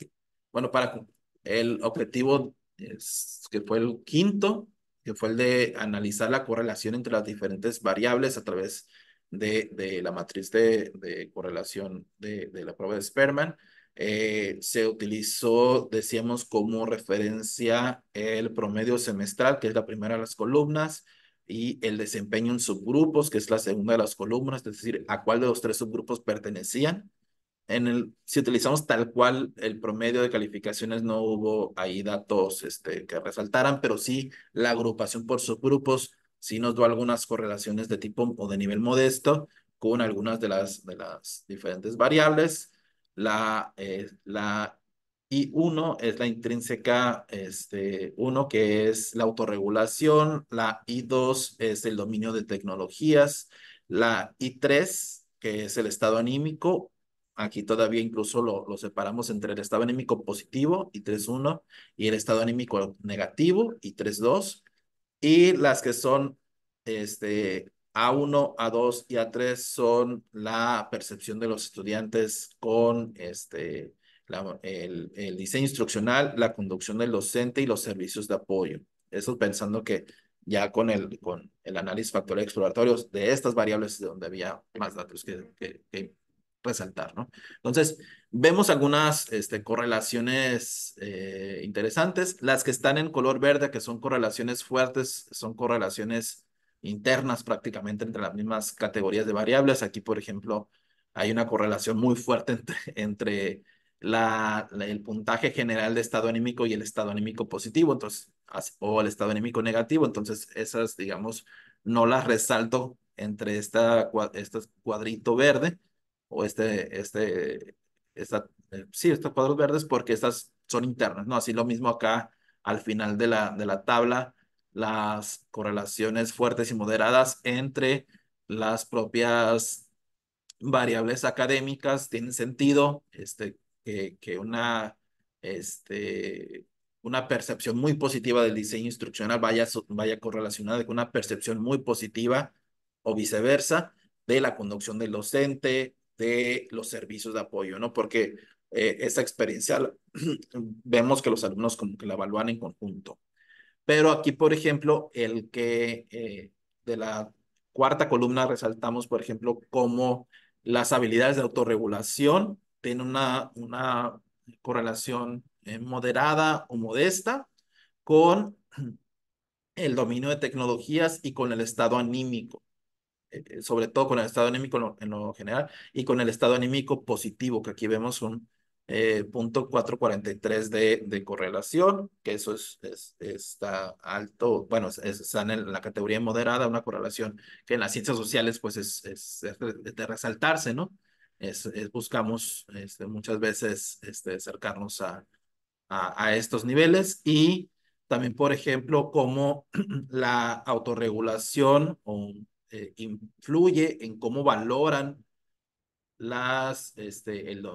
bueno, para el objetivo que fue el quinto, que fue el de analizar la correlación entre las diferentes variables a través de, la matriz de, correlación de, la prueba de Sperman. Eh, se utilizó, decíamos, como referencia el promedio semestral, que es la primera de las columnas, y el desempeño en subgrupos, que es la segunda de las columnas, es decir, a cuál de los tres subgrupos pertenecían en el, si utilizamos tal cual el promedio de calificaciones, no hubo ahí datos este, que resaltaran, pero sí la agrupación por subgrupos sí nos dio algunas correlaciones de tipo o de nivel modesto con algunas de las, de las diferentes variables. La, eh, la I1 es la intrínseca este, 1, que es la autorregulación. La I2 es el dominio de tecnologías. La I3, que es el estado anímico Aquí todavía incluso lo, lo separamos entre el estado anímico positivo y 3.1 y el estado anímico negativo y 3.2 y las que son este, A1, A2 y A3 son la percepción de los estudiantes con este, el, diseño instruccional, la conducción del docente y los servicios de apoyo. Eso pensando que ya con el, con el análisis factorial exploratorio de estas variables donde había más datos que, que resaltar, ¿no? Entonces, vemos algunas este, correlaciones eh, interesantes. Las que están en color verde, que son correlaciones fuertes, son correlaciones internas prácticamente entre las mismas categorías de variables. Aquí, por ejemplo, hay una correlación muy fuerte entre, el puntaje general de estado anímico y el estado anímico positivo, entonces, o el estado anímico negativo. Entonces, esas, digamos, no las resalto entre esta, este cuadrito verde, o este, este, esta, eh, sí, estos cuadros verdes porque estas son internas, ¿no? Así lo mismo acá al final de la, de la tabla, las correlaciones fuertes y moderadas entre las propias variables académicas tienen sentido, este, que, que una, este, una percepción muy positiva del diseño instruccional vaya, vaya correlacionada con una percepción muy positiva o viceversa de la conducción del docente, de los servicios de apoyo, ¿no? Porque eh, esa experiencia vemos que los alumnos como que la evalúan en conjunto. Pero aquí, por ejemplo, el que eh, de la cuarta columna resaltamos, por ejemplo, cómo las habilidades de autorregulación tienen una, una correlación eh, moderada o modesta con el dominio de tecnologías y con el estado anímico. Eh, eh, sobre todo con el estado anímico en lo, general y con el estado anímico positivo, que aquí vemos un eh, punto 443 de, de correlación, que eso es, está alto, bueno, está en la categoría moderada, una correlación que en las ciencias sociales pues es, es, de resaltarse, ¿no? Es, buscamos este, muchas veces este, acercarnos a, a, a estos niveles y también, por ejemplo, como la autorregulación o eh, influye en cómo valoran las, este, el,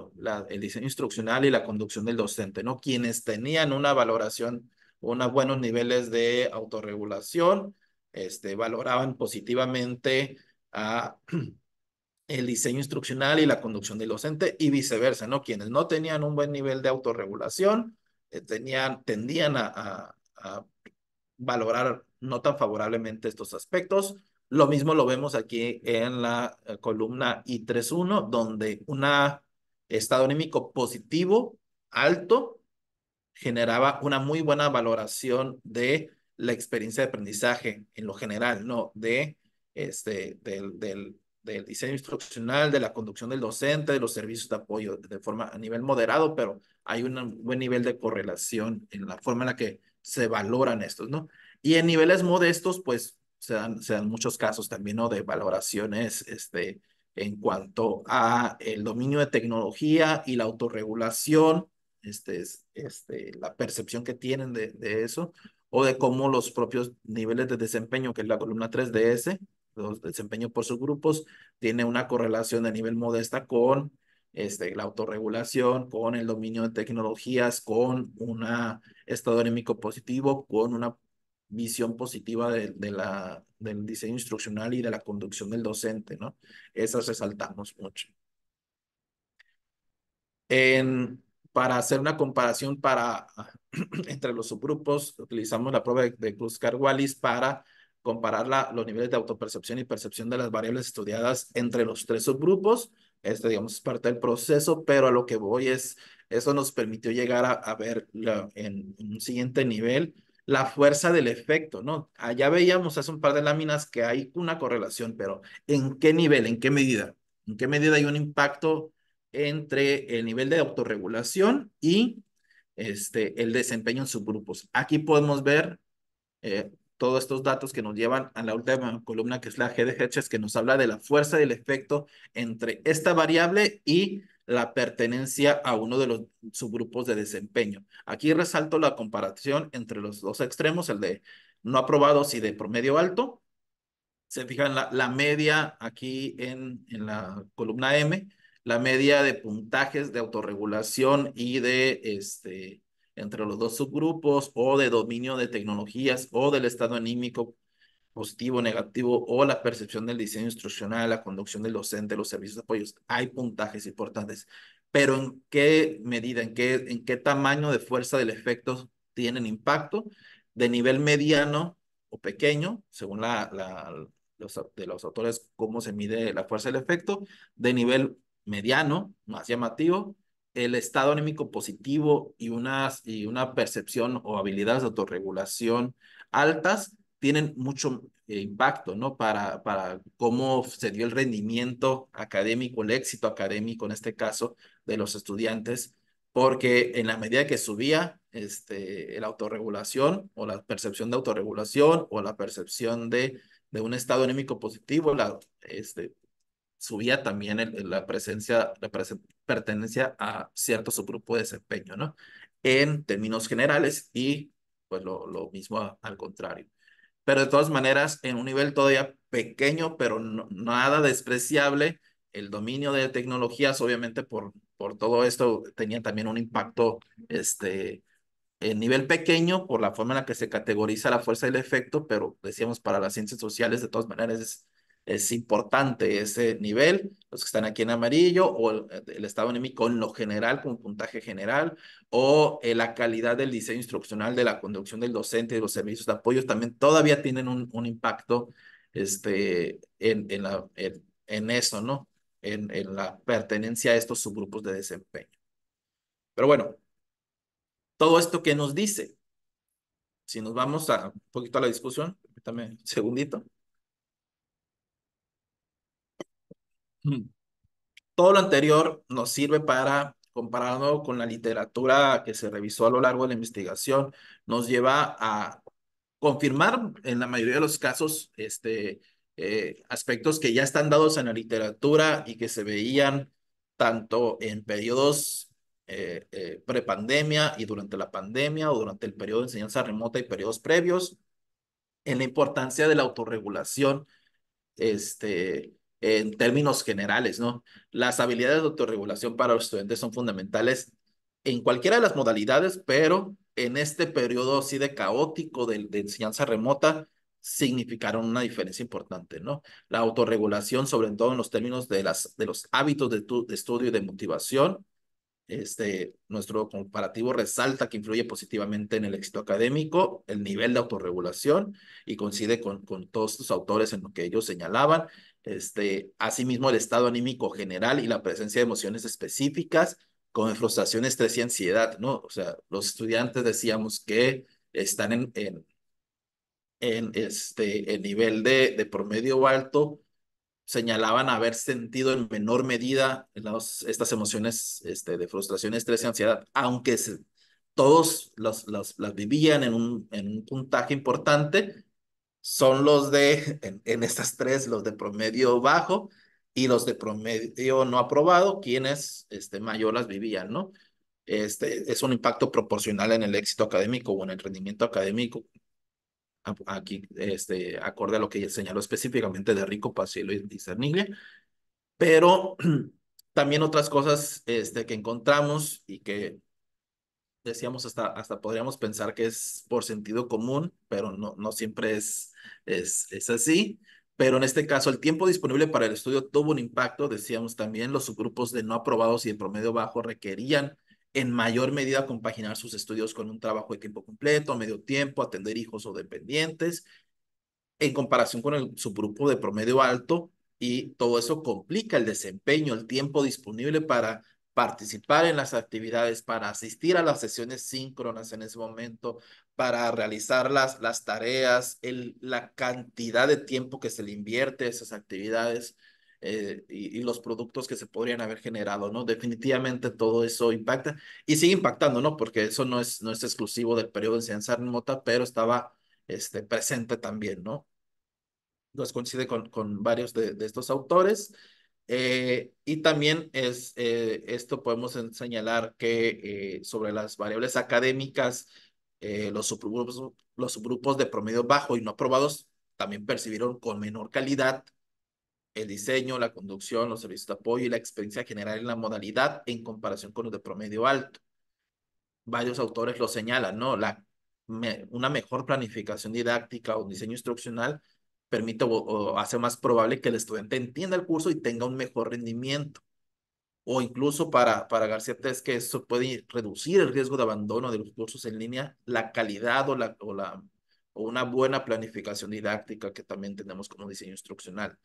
diseño instruccional y la conducción del docente, ¿no? Quienes tenían una valoración, unos buenos niveles de autorregulación, este, valoraban positivamente a el diseño instruccional y la conducción del docente y viceversa, ¿no? Quienes no tenían un buen nivel de autorregulación eh, tenían, tendían a, valorar no tan favorablemente estos aspectos lo mismo lo vemos aquí en la eh, columna I31, donde un estado anímico positivo, alto, generaba una muy buena valoración de la experiencia de aprendizaje en lo general, ¿no? De, este, del, del, del diseño instruccional, de la conducción del docente, de los servicios de apoyo de forma a nivel moderado, pero hay un buen nivel de correlación en la forma en la que se valoran estos, ¿no? Y en niveles modestos, pues se dan, muchos casos también ¿no? de valoraciones este, en cuanto a el dominio de tecnología y la autorregulación, este, este, la percepción que tienen de, eso, o de cómo los propios niveles de desempeño, que es la columna 3DS, los desempeños por sus grupos, tiene una correlación de nivel modesta con este, la autorregulación, con el dominio de tecnologías, con un estado anémico positivo, con una visión positiva de, del diseño instruccional y de la conducción del docente, ¿no? Esas resaltamos mucho. para hacer una comparación para, entre los subgrupos, utilizamos la prueba de, de Kluskar-Wallis para comparar los niveles de autopercepción y percepción de las variables estudiadas entre los tres subgrupos. Este, digamos, es parte del proceso, pero a lo que voy es, eso nos permitió llegar a, ver en un siguiente nivel la fuerza del efecto, ¿no? Allá ah, veíamos hace un par de láminas que hay una correlación, pero ¿en qué nivel, en qué medida? ¿En qué medida hay un impacto entre el nivel de autorregulación y este, el desempeño en subgrupos? Aquí podemos ver eh, todos estos datos que nos llevan a la última columna, que es la G que nos habla de la fuerza del efecto entre esta variable y la pertenencia a uno de los subgrupos de desempeño. Aquí resalto la comparación entre los dos extremos, el de no aprobados y de promedio alto. Se fijan la, la media aquí en, la columna M, la media de puntajes de autorregulación y de este entre los dos subgrupos o de dominio de tecnologías o del estado anímico positivo, negativo o la percepción del diseño instruccional, la conducción del docente, los servicios de apoyos. Hay puntajes importantes, pero ¿en qué medida, en qué, en qué tamaño de fuerza del efecto tienen impacto? De nivel mediano o pequeño, según la, la, los, de los autores, cómo se mide la fuerza del efecto. De nivel mediano, más llamativo, el estado anímico positivo y, unas, y una percepción o habilidades de autorregulación altas tienen mucho eh, impacto, ¿no? Para, para cómo se dio el rendimiento académico, el éxito académico en este caso de los estudiantes, porque en la medida que subía este, la autorregulación o la percepción de autorregulación o la percepción de, de un estado anémico positivo, la, este, subía también la presencia, la pertenencia a cierto subgrupo de desempeño, ¿no? En términos generales y pues lo, mismo al contrario pero de todas maneras, en un nivel todavía pequeño, pero nada despreciable, el dominio de tecnologías, obviamente por, por todo esto, tenía también un impacto este, en nivel pequeño por la forma en la que se categoriza la fuerza del efecto, pero decíamos para las ciencias sociales, de todas maneras, es es importante ese nivel, los que están aquí en amarillo o el, eh, estado enemigo en lo general con puntaje general o eh, la calidad del diseño instruccional de la conducción del docente y los servicios de apoyo también todavía tienen un, impacto este, en, en, la, en, eso, ¿no? En, en la pertenencia a estos subgrupos de desempeño. Pero bueno, todo esto que nos dice, si nos vamos a, un poquito a la discusión, también un segundito. Todo lo anterior nos sirve para, comparado con la literatura que se revisó a lo largo de la investigación, nos lleva a confirmar en la mayoría de los casos este, eh, aspectos que ya están dados en la literatura y que se veían tanto en periodos eh, eh, prepandemia y durante la pandemia o durante el periodo de enseñanza remota y periodos previos, en la importancia de la autorregulación este, en términos generales, ¿no? Las habilidades de autorregulación para los estudiantes son fundamentales en cualquiera de las modalidades, pero en este periodo así de caótico de, de enseñanza remota, significaron una diferencia importante, ¿no? La autorregulación, sobre todo en los términos de, las, de los hábitos de, estudio y de motivación. Este, nuestro comparativo resalta que influye positivamente en el éxito académico, el nivel de autorregulación y coincide con, con todos estos autores en lo que ellos señalaban. Este, asimismo, el estado anímico general y la presencia de emociones específicas como frustración, estrés y ansiedad, ¿no? O sea, los estudiantes decíamos que están en, este, el nivel de, de promedio alto, señalaban haber sentido en menor medida estas emociones este, de frustración, estrés y ansiedad, aunque todos las vivían en un, en un puntaje importante, son los de, en, estas tres, los de promedio bajo y los de promedio no aprobado, quienes este, vivían, ¿no? Este es un impacto proporcional en el éxito académico o en el rendimiento académico. Aquí, este, acorde a lo que señaló específicamente de Rico, Pasillo y Discernible. Pero también otras cosas este, que encontramos y que decíamos hasta, hasta podríamos pensar que es por sentido común, pero no, no siempre es, es, es así. Pero en este caso, el tiempo disponible para el estudio tuvo un impacto, decíamos también, los subgrupos de no aprobados y de promedio bajo requerían en mayor medida compaginar sus estudios con un trabajo de tiempo completo, medio tiempo, atender hijos o dependientes, en comparación con el subgrupo de promedio alto, y todo eso complica el desempeño, el tiempo disponible para participar en las actividades, para asistir a las sesiones síncronas en ese momento, para realizar las, las tareas, el, la cantidad de tiempo que se le invierte a esas actividades eh, y, los productos que se podrían haber generado, ¿no? Definitivamente todo eso impacta y sigue impactando, ¿no? Porque eso no es, no es exclusivo del periodo de enseñanza remota, pero estaba este, presente también, ¿no? Entonces coincide con, varios de, de estos autores. Eh, y también es, eh, esto podemos señalar que eh, sobre las variables académicas, los, subgrupos, los de promedio bajo y no aprobados también percibieron con menor calidad el diseño, la conducción, los servicios de apoyo y la experiencia general en la modalidad en comparación con los de promedio alto. Varios autores lo señalan, ¿no? La, una mejor planificación didáctica o diseño instruccional permite o, hace más probable que el estudiante entienda el curso y tenga un mejor rendimiento o incluso para, para García es que eso puede reducir el riesgo de abandono de los cursos en línea, la calidad o, o, la, o una buena planificación didáctica que también tenemos como diseño instruccional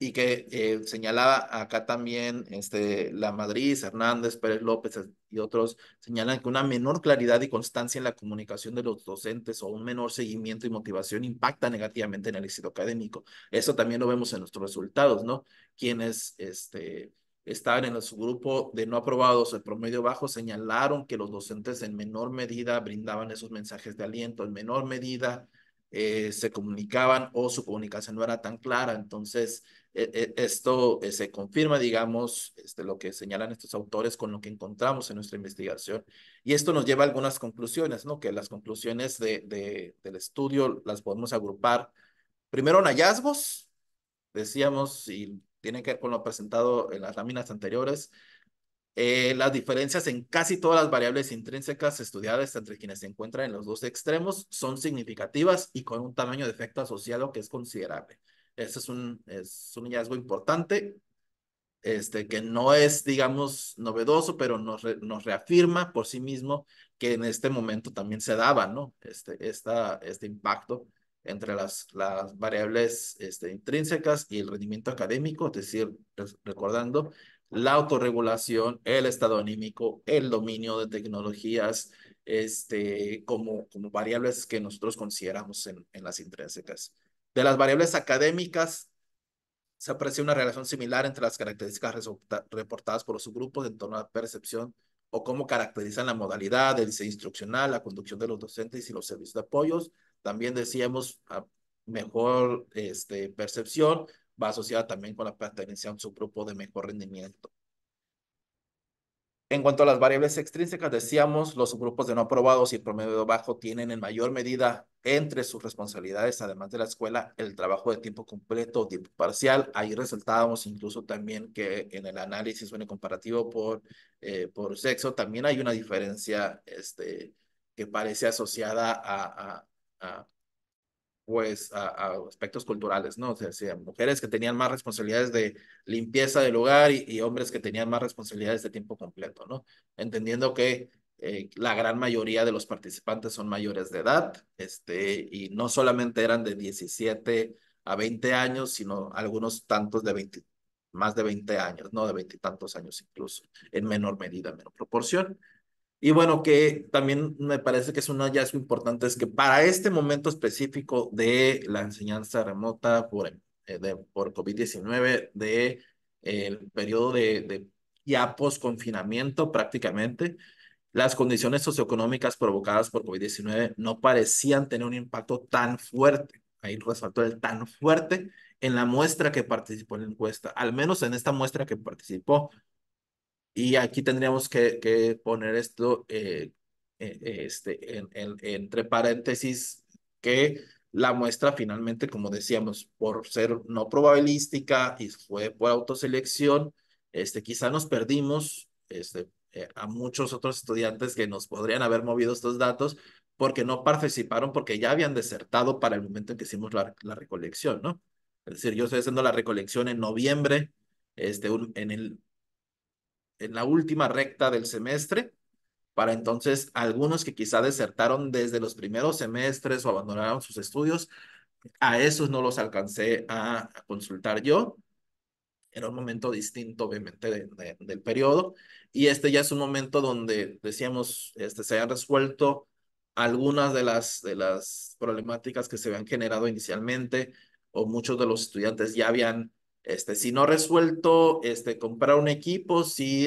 y que eh, señalaba acá también este, la Madrid, Hernández, Pérez López y otros, señalan que una menor claridad y constancia en la comunicación de los docentes o un menor seguimiento y motivación impacta negativamente en el éxito académico. Eso también lo vemos en nuestros resultados, ¿no? Quienes este, estaban en el grupo de no aprobados, el promedio bajo, señalaron que los docentes en menor medida brindaban esos mensajes de aliento, en menor medida eh, se comunicaban o su comunicación no era tan clara. Entonces, e, e, esto eh, se confirma, digamos, este, lo que señalan estos autores con lo que encontramos en nuestra investigación. Y esto nos lleva a algunas conclusiones, ¿no? Que las conclusiones del estudio las podemos agrupar primero en hallazgos, decíamos, y tiene que ver con lo presentado en las láminas anteriores, eh, las diferencias en casi todas las variables intrínsecas estudiadas entre quienes se encuentran en los dos extremos son significativas y con un tamaño de efecto asociado que es considerable ese es un, es un hallazgo importante, este, que no es, digamos, novedoso, pero nos, reafirma por sí mismo que en este momento también se daba, ¿no? Este, esta, este impacto entre las, las variables este, intrínsecas y el rendimiento académico, es decir, recordando la autorregulación, el estado anímico, el dominio de tecnologías, este, como, como variables que nosotros consideramos en, en las intrínsecas. De las variables académicas, se aprecia una relación similar entre las características reportadas por los subgrupos en torno a la percepción o cómo caracterizan la modalidad, del diseño instruccional, la conducción de los docentes y los servicios de apoyos. También decíamos, ah, mejor este, percepción va asociada también con la pertenencia a un subgrupo de mejor rendimiento. En cuanto a las variables extrínsecas, decíamos, los grupos de no aprobados y promedio bajo tienen en mayor medida entre sus responsabilidades, además de la escuela, el trabajo de tiempo completo o tiempo parcial. Ahí resultábamos incluso también que en el análisis en el comparativo por, eh, por sexo también hay una diferencia este, que parece asociada a pues a, aspectos culturales, ¿no? O sea, mujeres que tenían más responsabilidades de limpieza del hogar y, hombres que tenían más responsabilidades de tiempo completo, ¿no? Entendiendo que eh, la gran mayoría de los participantes son mayores de edad, este, y no solamente eran de 17 a 20 años, sino algunos tantos de 20, más de 20 años, ¿no? De 20 tantos años incluso, en menor medida, menor proporción. Y bueno, que también me parece que es un hallazgo importante, es que para este momento específico de la enseñanza remota por, eh, de, por COVID-19, de eh, el periodo de, de ya post-confinamiento prácticamente, las condiciones socioeconómicas provocadas por COVID-19 no parecían tener un impacto tan fuerte, ahí resaltó el tan fuerte, en la muestra que participó en la encuesta, al menos en esta muestra que participó, y aquí tendríamos que, que poner esto eh, eh, este, en, en, entre paréntesis que la muestra finalmente, como decíamos, por ser no probabilística y fue por autoselección, este, quizá nos perdimos este, eh, a muchos otros estudiantes que nos podrían haber movido estos datos porque no participaron, porque ya habían desertado para el momento en que hicimos la, recolección, ¿no? Es decir, yo estoy haciendo la recolección en noviembre, este, en el en la última recta del semestre, para entonces algunos que quizá desertaron desde los primeros semestres o abandonaron sus estudios, a esos no los alcancé a, consultar yo. Era un momento distinto, obviamente, del periodo. Y este ya es un momento donde, decíamos, este, se han resuelto algunas de las, de las problemáticas que se habían generado inicialmente o muchos de los estudiantes ya habían este, si no resuelto, este, comprar un equipo, si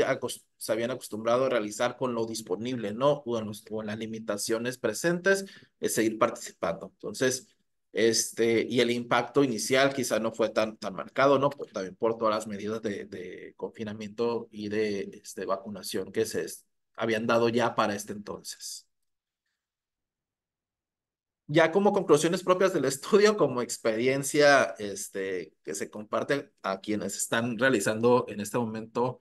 se habían acostumbrado a realizar con lo disponible, ¿no? O con las limitaciones presentes, es seguir participando. Entonces, este, y el impacto inicial quizá no fue tan, tan marcado, ¿no? pues también por todas las medidas de, de confinamiento y de este, vacunación que se habían dado ya para este entonces ya como conclusiones propias del estudio, como experiencia este, que se comparte a quienes están realizando en este momento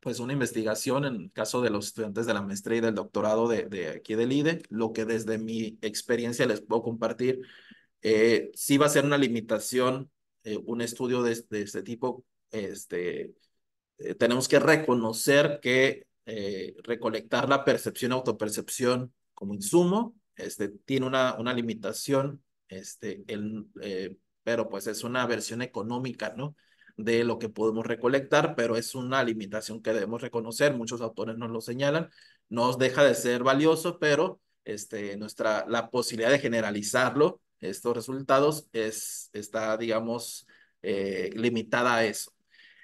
pues una investigación en el caso de los estudiantes de la maestría y del doctorado de, aquí del IDE, lo que desde mi experiencia les puedo compartir, eh, sí va a ser una limitación eh, un estudio de, este tipo, este, eh, tenemos que reconocer que recolectar la percepción, autopercepción como insumo este, tiene una, una limitación, este, el, eh, pero pues es una versión económica, ¿no? De lo que podemos recolectar, pero es una limitación que debemos reconocer, muchos autores nos lo señalan, nos deja de ser valioso, pero este, nuestra, la posibilidad de generalizarlo, estos resultados, es, está, digamos, eh, limitada a eso.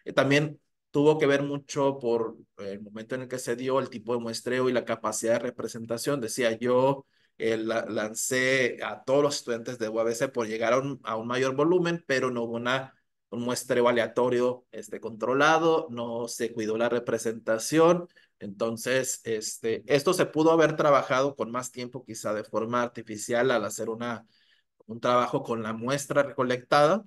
Eh, también tuvo que ver mucho por el momento en el que se dio el tipo de muestreo y la capacidad de representación. Decía yo, eh, lancé a todos los estudiantes de UABC por llegar a un, mayor volumen, pero no hubo una, un muestreo aleatorio este, controlado, no se cuidó la representación. Entonces, este, esto se pudo haber trabajado con más tiempo, quizá de forma artificial, al hacer una, un trabajo con la muestra recolectada,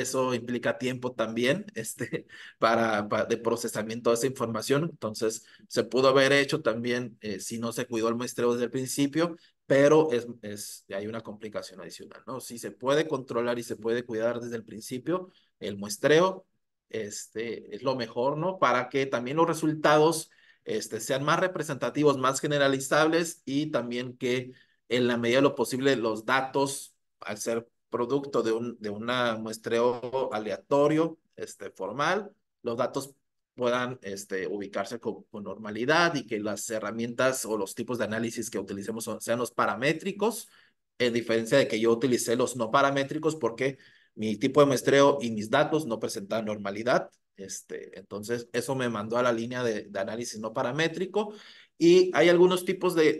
eso implica tiempo también este, para, de procesamiento de esa información. Entonces, se pudo haber hecho también eh, si no se cuidó el muestreo desde el principio, pero es, es, hay una complicación adicional, ¿no? Si se puede controlar y se puede cuidar desde el principio el muestreo, este, es lo mejor, ¿no? Para que también los resultados este, sean más representativos, más generalizables y también que en la medida de lo posible los datos, al ser producto de un de una muestreo aleatorio, este, formal, los datos puedan este, ubicarse con, normalidad y que las herramientas o los tipos de análisis que utilicemos sean los paramétricos, en diferencia de que yo utilicé los no paramétricos porque mi tipo de muestreo y mis datos no presentan normalidad. Este, entonces, eso me mandó a la línea de, de análisis no paramétrico y hay algunos tipos de,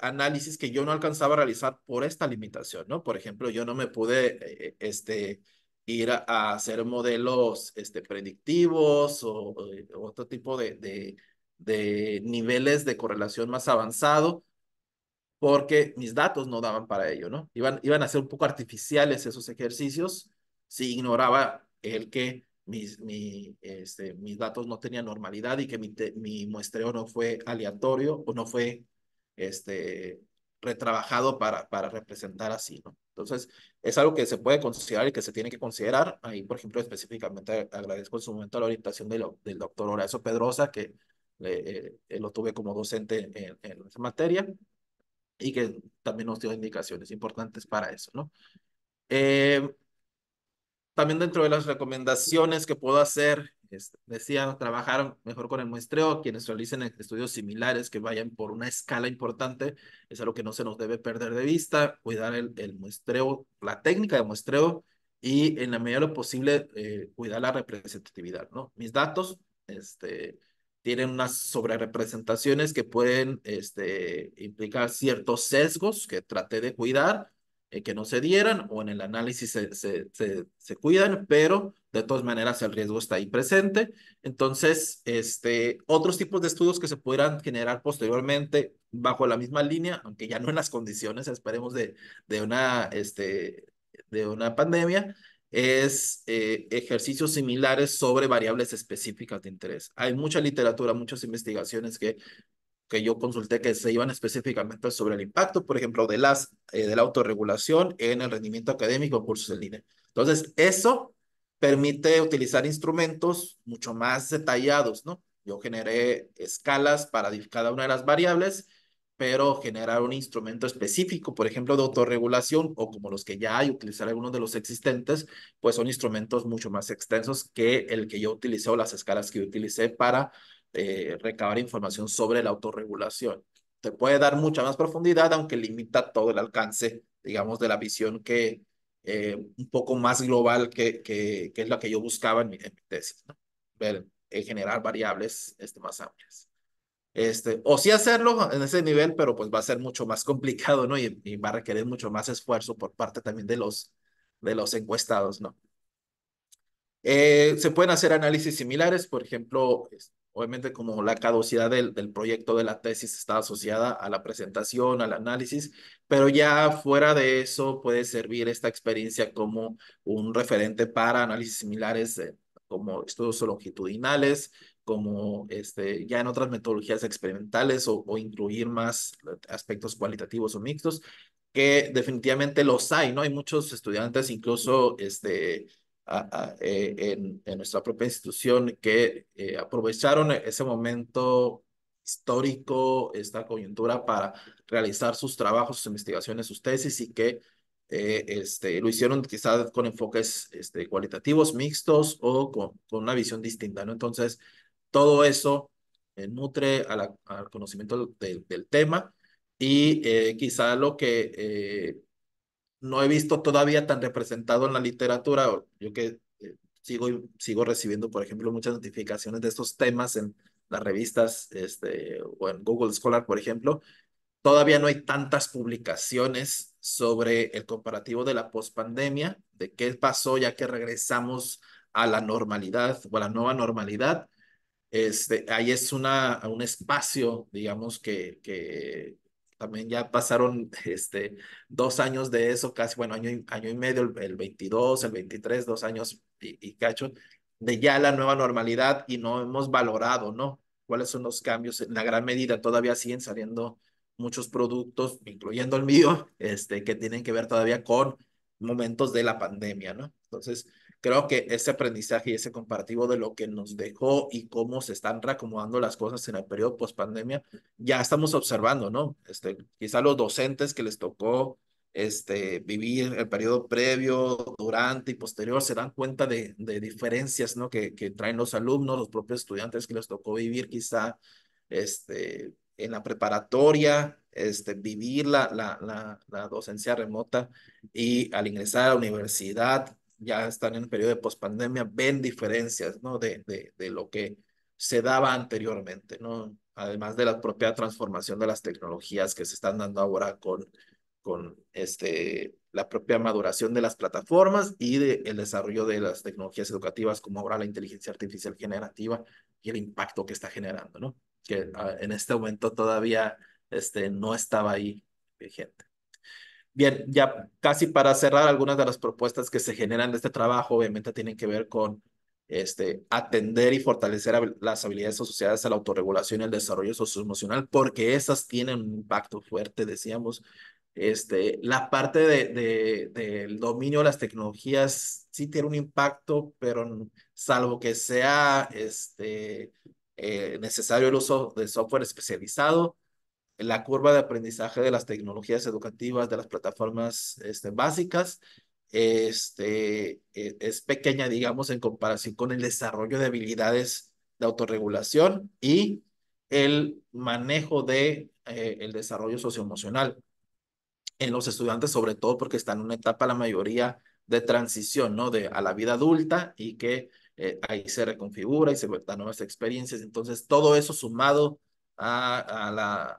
análisis que yo no alcanzaba a realizar por esta limitación, ¿no? Por ejemplo, yo no me pude eh, eh, este, ir a, hacer modelos este, predictivos o, otro tipo de, de, niveles de correlación más avanzado porque mis datos no daban para ello, ¿no? Iban, iban a ser un poco artificiales esos ejercicios si ignoraba el que mis, este, mis datos no tenían normalidad y que mi, mi muestreo no fue aleatorio o no fue este, retrabajado para, para representar así, ¿no? Entonces, es algo que se puede considerar y que se tiene que considerar. Ahí, por ejemplo, específicamente agradezco en su momento la orientación del, del doctor Horacio Pedrosa, que eh, eh, lo tuve como docente en, en, esa materia y que también nos dio indicaciones importantes para eso, ¿no? Eh, también dentro de las recomendaciones que puedo hacer, decía, trabajar mejor con el muestreo, quienes realicen estudios similares que vayan por una escala importante, es algo que no se nos debe perder de vista, cuidar el, muestreo, la técnica de muestreo y en la medida de lo posible eh, cuidar la representatividad, ¿no? Mis datos, este, tienen unas sobrerepresentaciones que pueden este, implicar ciertos sesgos que traté de cuidar eh, que no se dieran o en el análisis se, cuidan, pero de todas maneras el riesgo está ahí presente. Entonces, este, otros tipos de estudios que se pudieran generar posteriormente bajo la misma línea, aunque ya no en las condiciones, esperemos, de, de, una, este, de una pandemia, es eh, ejercicios similares sobre variables específicas de interés. Hay mucha literatura, muchas investigaciones que que yo consulté que se iban específicamente sobre el impacto, por ejemplo, de, las, eh, de la autorregulación en el rendimiento académico o cursos en línea. Entonces, eso permite utilizar instrumentos mucho más detallados, ¿no? Yo generé escalas para cada una de las variables, pero generar un instrumento específico, por ejemplo, de autorregulación o como los que ya hay, utilizar algunos de los existentes, pues son instrumentos mucho más extensos que el que yo utilicé o las escalas que yo utilicé para eh, recabar información sobre la autorregulación. Te puede dar mucha más profundidad, aunque limita todo el alcance, digamos, de la visión que eh, un poco más global que, que, que, es la que yo buscaba en mi, tesis, ¿no? Ver, eh, generar variables este, más amplias. Este, o sí hacerlo en ese nivel, pero pues va a ser mucho más complicado, ¿no? Y, va a requerir mucho más esfuerzo por parte también de los, de los encuestados, ¿no? se pueden hacer análisis similares, por ejemplo, Obviamente, como la caducidad del, proyecto de la tesis está asociada a la presentación, al análisis, pero ya fuera de eso puede servir esta experiencia como un referente para análisis similares, eh, como estudios longitudinales, como este, ya en otras metodologías experimentales o, o incluir más aspectos cualitativos o mixtos, que definitivamente los hay, ¿no? Hay muchos estudiantes, incluso este, eh, en, nuestra propia institución que eh, aprovecharon ese momento histórico, esta coyuntura para realizar sus trabajos, sus investigaciones, sus tesis y que eh, este, lo hicieron quizás con enfoques este, cualitativos mixtos o con, una visión distinta, ¿no? Entonces, todo eso nutre al conocimiento del, del tema y eh, quizá lo que no he visto todavía tan representado en la literatura, yo que eh, sigo, sigo recibiendo, por ejemplo, muchas notificaciones de estos temas en las revistas este, o en Google Scholar, por ejemplo, todavía no hay tantas publicaciones sobre el comparativo de la pospandemia, de qué pasó ya que regresamos a la normalidad o a la nueva normalidad. Este, ahí es una, un espacio, digamos, que, que también ya pasaron este, dos años de eso, casi, bueno, año y, año y medio, el, 22, el 23, dos años y, y, cacho, de ya la nueva normalidad y no hemos valorado, ¿no? ¿Cuáles son los cambios? En la gran medida todavía siguen saliendo muchos productos, incluyendo el mío, este, que tienen que ver todavía con momentos de la pandemia, ¿no? Entonces, creo que ese aprendizaje y ese comparativo de lo que nos dejó y cómo se están reacomodando las cosas en el periodo post pandemia, ya estamos observando, ¿no? Este, quizá los docentes que les tocó este, vivir el periodo previo, durante y posterior, se dan cuenta de, de diferencias, ¿no? Que, que traen los alumnos, los propios estudiantes que les tocó vivir quizá, este, en la preparatoria, este, vivir la, la, la, la, docencia remota y al ingresar a la universidad, ya están en un periodo de pospandemia, ven diferencias, ¿no? De, de, lo que se daba anteriormente, ¿no? Además de la propia transformación de las tecnologías que se están dando ahora con, con este, la propia maduración de las plataformas y de, el desarrollo de las tecnologías educativas, como ahora la inteligencia artificial generativa y el impacto que está generando, ¿no? Que ah, en este momento todavía este, no estaba ahí vigente. Bien, ya casi para cerrar, algunas de las propuestas que se generan de este trabajo obviamente tienen que ver con este, atender y fortalecer las habilidades asociadas a la autorregulación y el desarrollo socioemocional, porque esas tienen un impacto fuerte, decíamos. Este, la parte del de, dominio de las tecnologías sí tiene un impacto, pero salvo que sea este, eh, necesario el uso de software especializado, la curva de aprendizaje de las tecnologías educativas, de las plataformas este, básicas, este, e, es pequeña, digamos, en comparación con el desarrollo de habilidades de autorregulación y el manejo de eh, el desarrollo socioemocional en los estudiantes, sobre todo porque están en una etapa, la mayoría, de transición, ¿no? De a la vida adulta y que eh, ahí se reconfigura y se vuelven nuevas experiencias. Entonces, todo eso sumado a, a, la,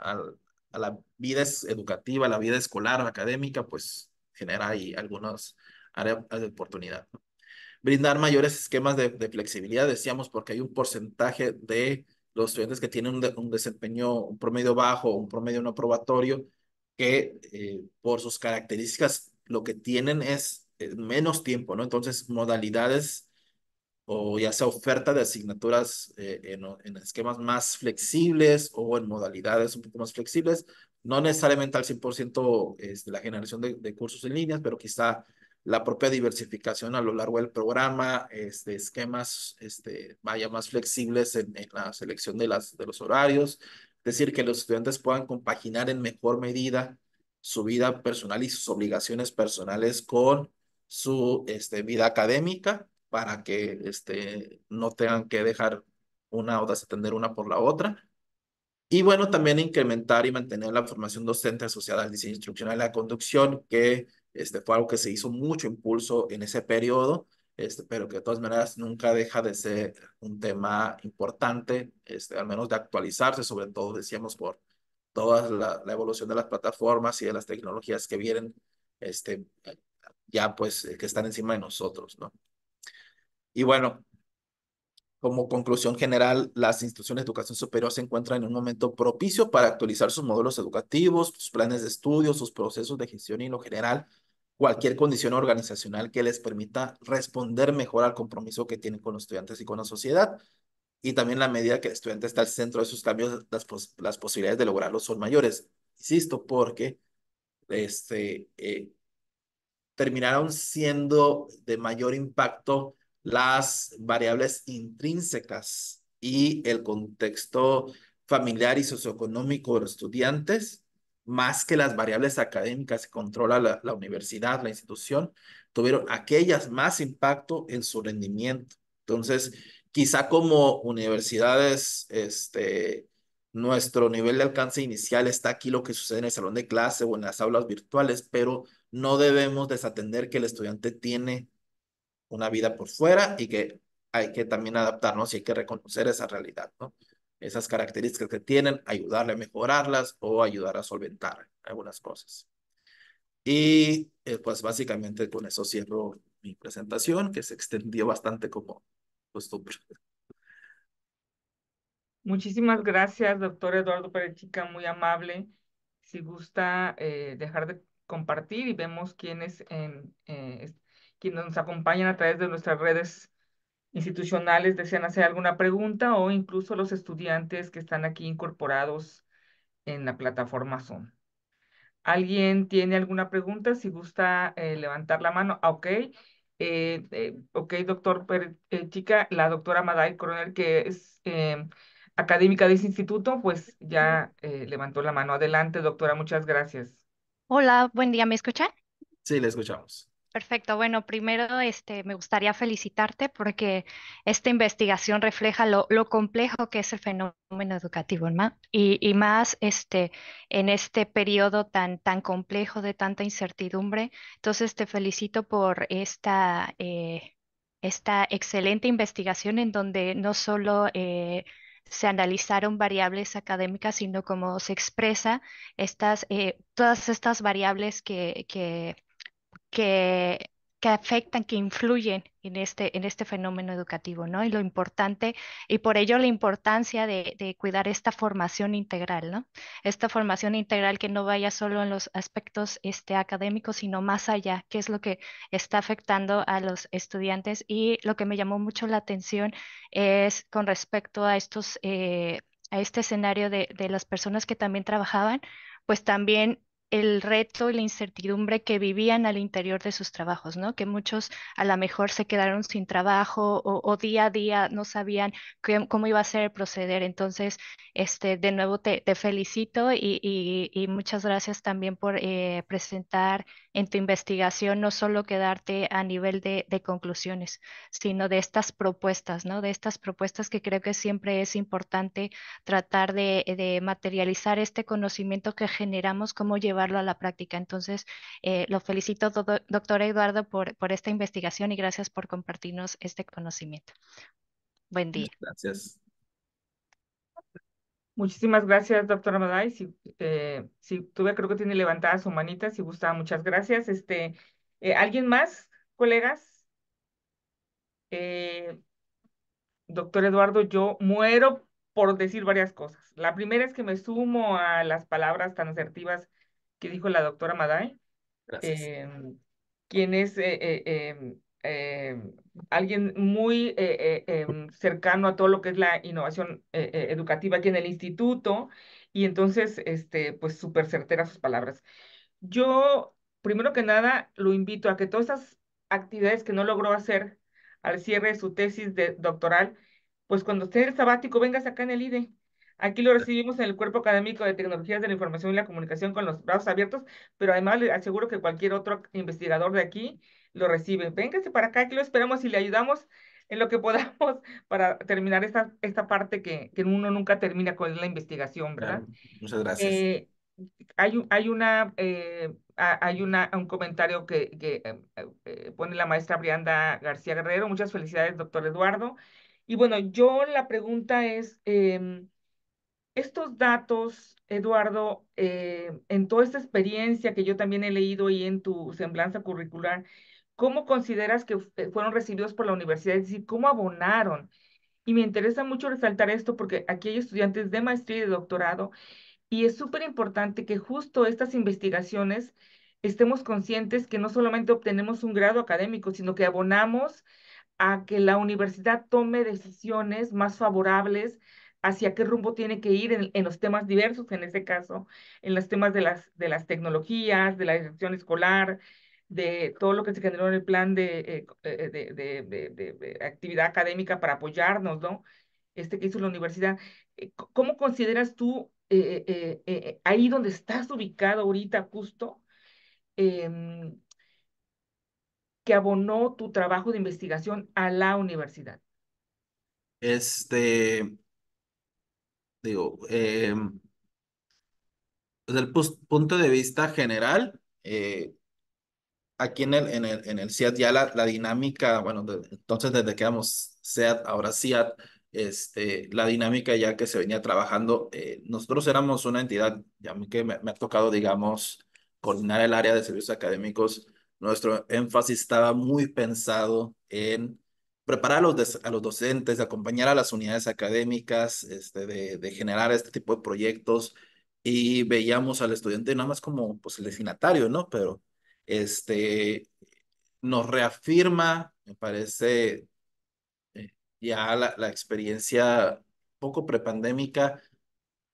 a, vida educativa, a la vida escolar, académica, pues genera ahí algunas áreas de oportunidad. Brindar mayores esquemas de, flexibilidad, decíamos, porque hay un porcentaje de los estudiantes que tienen un, desempeño, un promedio bajo, un promedio no probatorio, que eh, por sus características lo que tienen es eh, menos tiempo, ¿no? Entonces, modalidades o ya sea oferta de asignaturas eh, en, esquemas más flexibles o en modalidades un poco más flexibles, no necesariamente al 100% es este, la generación de, cursos en líneas, pero quizá la propia diversificación a lo largo del programa, este, esquemas este, vaya más flexibles en, la selección de, las, de los horarios, es decir, que los estudiantes puedan compaginar en mejor medida su vida personal y sus obligaciones personales con su este, vida académica para que este, no tengan que dejar una o atender una por la otra. Y bueno, también incrementar y mantener la formación docente asociada al diseño instruccional y la conducción, que este, fue algo que se hizo mucho impulso en ese periodo, este, pero que de todas maneras nunca deja de ser un tema importante, este, al menos de actualizarse, sobre todo, decíamos, por toda la, la evolución de las plataformas y de las tecnologías que vienen este, ya pues que están encima de nosotros, ¿no? Y bueno, como conclusión general, las instituciones de educación superior se encuentran en un momento propicio para actualizar sus modelos educativos, sus planes de estudio, sus procesos de gestión y en lo general cualquier condición organizacional que les permita responder mejor al compromiso que tienen con los estudiantes y con la sociedad. Y también la medida que el estudiante está al centro de sus cambios, las, posibilidades de lograrlos son mayores. Insisto, porque este, eh, terminaron siendo de mayor impacto las variables intrínsecas y el contexto familiar y socioeconómico de los estudiantes, más que las variables académicas que controla la, universidad, la institución, tuvieron aquellas más impacto en su rendimiento. Entonces, quizá como universidades, este, nuestro nivel de alcance inicial está aquí lo que sucede en el salón de clase o en las aulas virtuales, pero no debemos desatender que el estudiante tiene una vida por fuera y que hay que también adaptarnos y hay que reconocer esa realidad, ¿no? Esas características que tienen, ayudarle a mejorarlas o ayudar a solventar algunas cosas. Y eh, pues básicamente con eso cierro mi presentación, que se extendió bastante como costumbre.
Muchísimas gracias, doctor Eduardo Perechica, muy amable. Si gusta eh, dejar de compartir y vemos quiénes en, eh, quienes nos acompañan a través de nuestras redes institucionales desean hacer alguna pregunta o incluso los estudiantes que están aquí incorporados en la plataforma Zoom. ¿Alguien tiene alguna pregunta? Si gusta eh, levantar la mano. Ah, ok. Eh, eh, ok, doctor Chica, la doctora Maday Coronel, que es académica de ese instituto, pues ya levantó la mano. Adelante, doctora, muchas gracias.
Hola, buen día, ¿me escuchan?
Sí, le escuchamos.
Perfecto. Bueno, primero este, me gustaría felicitarte porque esta investigación refleja lo, complejo que es el fenómeno educativo, ¿no? Y, más este, en este periodo tan, tan complejo de tanta incertidumbre. Entonces, te felicito por esta, eh, esta excelente investigación en donde no solo... Eh, se analizaron variables académicas, sino como se expresa estas, eh, todas estas variables que que, que afectan, que influyen en este, en este fenómeno educativo, ¿no? Y lo importante, y por ello la importancia de, cuidar esta formación integral, ¿no? Esta formación integral que no vaya solo en los aspectos este, académicos, sino más allá, que es lo que está afectando a los estudiantes. Y lo que me llamó mucho la atención es con respecto a estos, eh, a este escenario de, de las personas que también trabajaban, pues también el reto y la incertidumbre que vivían al interior de sus trabajos, ¿no? Que muchos a lo mejor se quedaron sin trabajo o, día a día no sabían cómo iba a ser proceder. Entonces, este, de nuevo te, felicito y, muchas gracias también por eh, presentar en tu investigación, no solo quedarte a nivel de, conclusiones, sino de estas propuestas, ¿no? De estas propuestas que creo que siempre es importante tratar de, de materializar este conocimiento que generamos, cómo llevar llevarlo a la práctica. Entonces, eh, lo felicito, do doctor Eduardo, por, por esta investigación y gracias por compartirnos este conocimiento. Buen día.
Gracias.
Muchísimas gracias, doctora Maday. Si,
eh, si tuve, creo que tiene levantada su manita, si gustaba, muchas gracias. Este, eh, ¿Alguien más, colegas? doctor Eduardo, yo muero por decir varias cosas. La primera es que me sumo a las palabras tan asertivas que dijo la doctora Maday, em, quien es eh, eh, em, em, alguien muy eh, cercano a todo lo que es la innovación educativa aquí en el instituto, y entonces, este, pues súper certera sus palabras. Yo, primero que nada, lo invito a que todas esas actividades que no logró hacer al cierre de su tesis de doctoral, pues cuando esté el sabático, vengas acá en el IDE Aquí lo recibimos en el Cuerpo Académico de Tecnologías de la Información y la Comunicación con los brazos abiertos, pero además le aseguro que cualquier otro investigador de aquí lo recibe. Véngase para acá, aquí lo esperamos y le ayudamos en lo que podamos para terminar esta, esta parte que, que uno nunca termina con la investigación, ¿verdad?
muchas gracias. Eh,
hay, hay, una, eh, hay una, un comentario que, que eh, pone la maestra Brianda García Guerrero. Muchas felicidades, doctor Eduardo. Y bueno, yo la pregunta es, em, estos datos, Eduardo, eh, en toda esta experiencia que yo también he leído y en tu semblanza curricular, ¿cómo consideras que eh, fueron recibidos por la universidad? Es decir, ¿cómo abonaron? Y me interesa mucho resaltar esto porque aquí hay estudiantes de maestría y de doctorado y es súper importante que justo estas investigaciones estemos conscientes que no solamente obtenemos un grado académico, sino que abonamos a que la universidad tome decisiones más favorables hacia qué rumbo tiene que ir en, los temas diversos, en este caso, en los temas de las, de las tecnologías, de la dirección escolar, de todo lo que se generó en el plan eh, eh, de, de, actividad académica para apoyarnos, ¿no? Este que hizo la universidad. Eh, ¿Cómo consideras tú ahí donde estás ubicado ahorita justo? Em, que abonó tu trabajo de investigación a la universidad?
Este, digo, em, desde el punto de vista general, eh, aquí en el, en el, en el ya la, dinámica, bueno, entonces desde que éramos CIAT, ahora CIAT, este, la dinámica ya que se venía trabajando, eh, nosotros éramos una entidad, ya que me, me ha tocado, digamos, coordinar el área de servicios académicos, nuestro énfasis estaba muy pensado en preparar a los, docentes, acompañar a las unidades académicas, este, de, generar este tipo de proyectos y veíamos al estudiante nada más como pues, el destinatario, ¿no? Pero este, nos reafirma, me parece, eh, ya la, la experiencia poco prepandémica,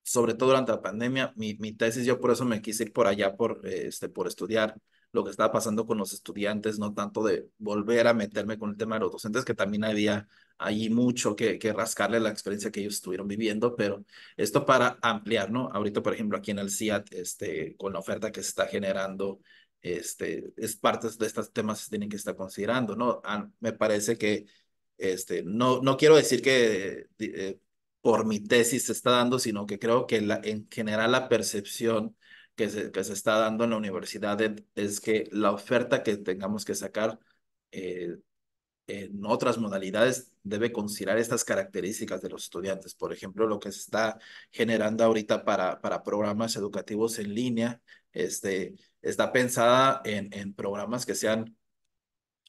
sobre todo durante la pandemia, mi, tesis, yo por eso me quise ir por allá, por, este, por estudiar lo que estaba pasando con los estudiantes, no tanto de volver a meterme con el tema de los docentes, que también había allí mucho que, rascarle la experiencia que ellos estuvieron viviendo, pero esto para ampliar, ¿no? Ahorita, por ejemplo, aquí en el CIAT, este, con la oferta que se está generando, este, es parte de estos temas se tienen que estar considerando, ¿no? Ah, me parece que, este, no, no quiero decir que eh, por mi tesis se está dando, sino que creo que la, en general la percepción que se, está dando en la universidad es que la oferta que tengamos que sacar eh, en otras modalidades debe considerar estas características de los estudiantes. Por ejemplo, lo que se está generando ahorita para, para programas educativos en línea este, está pensada en, en programas que sean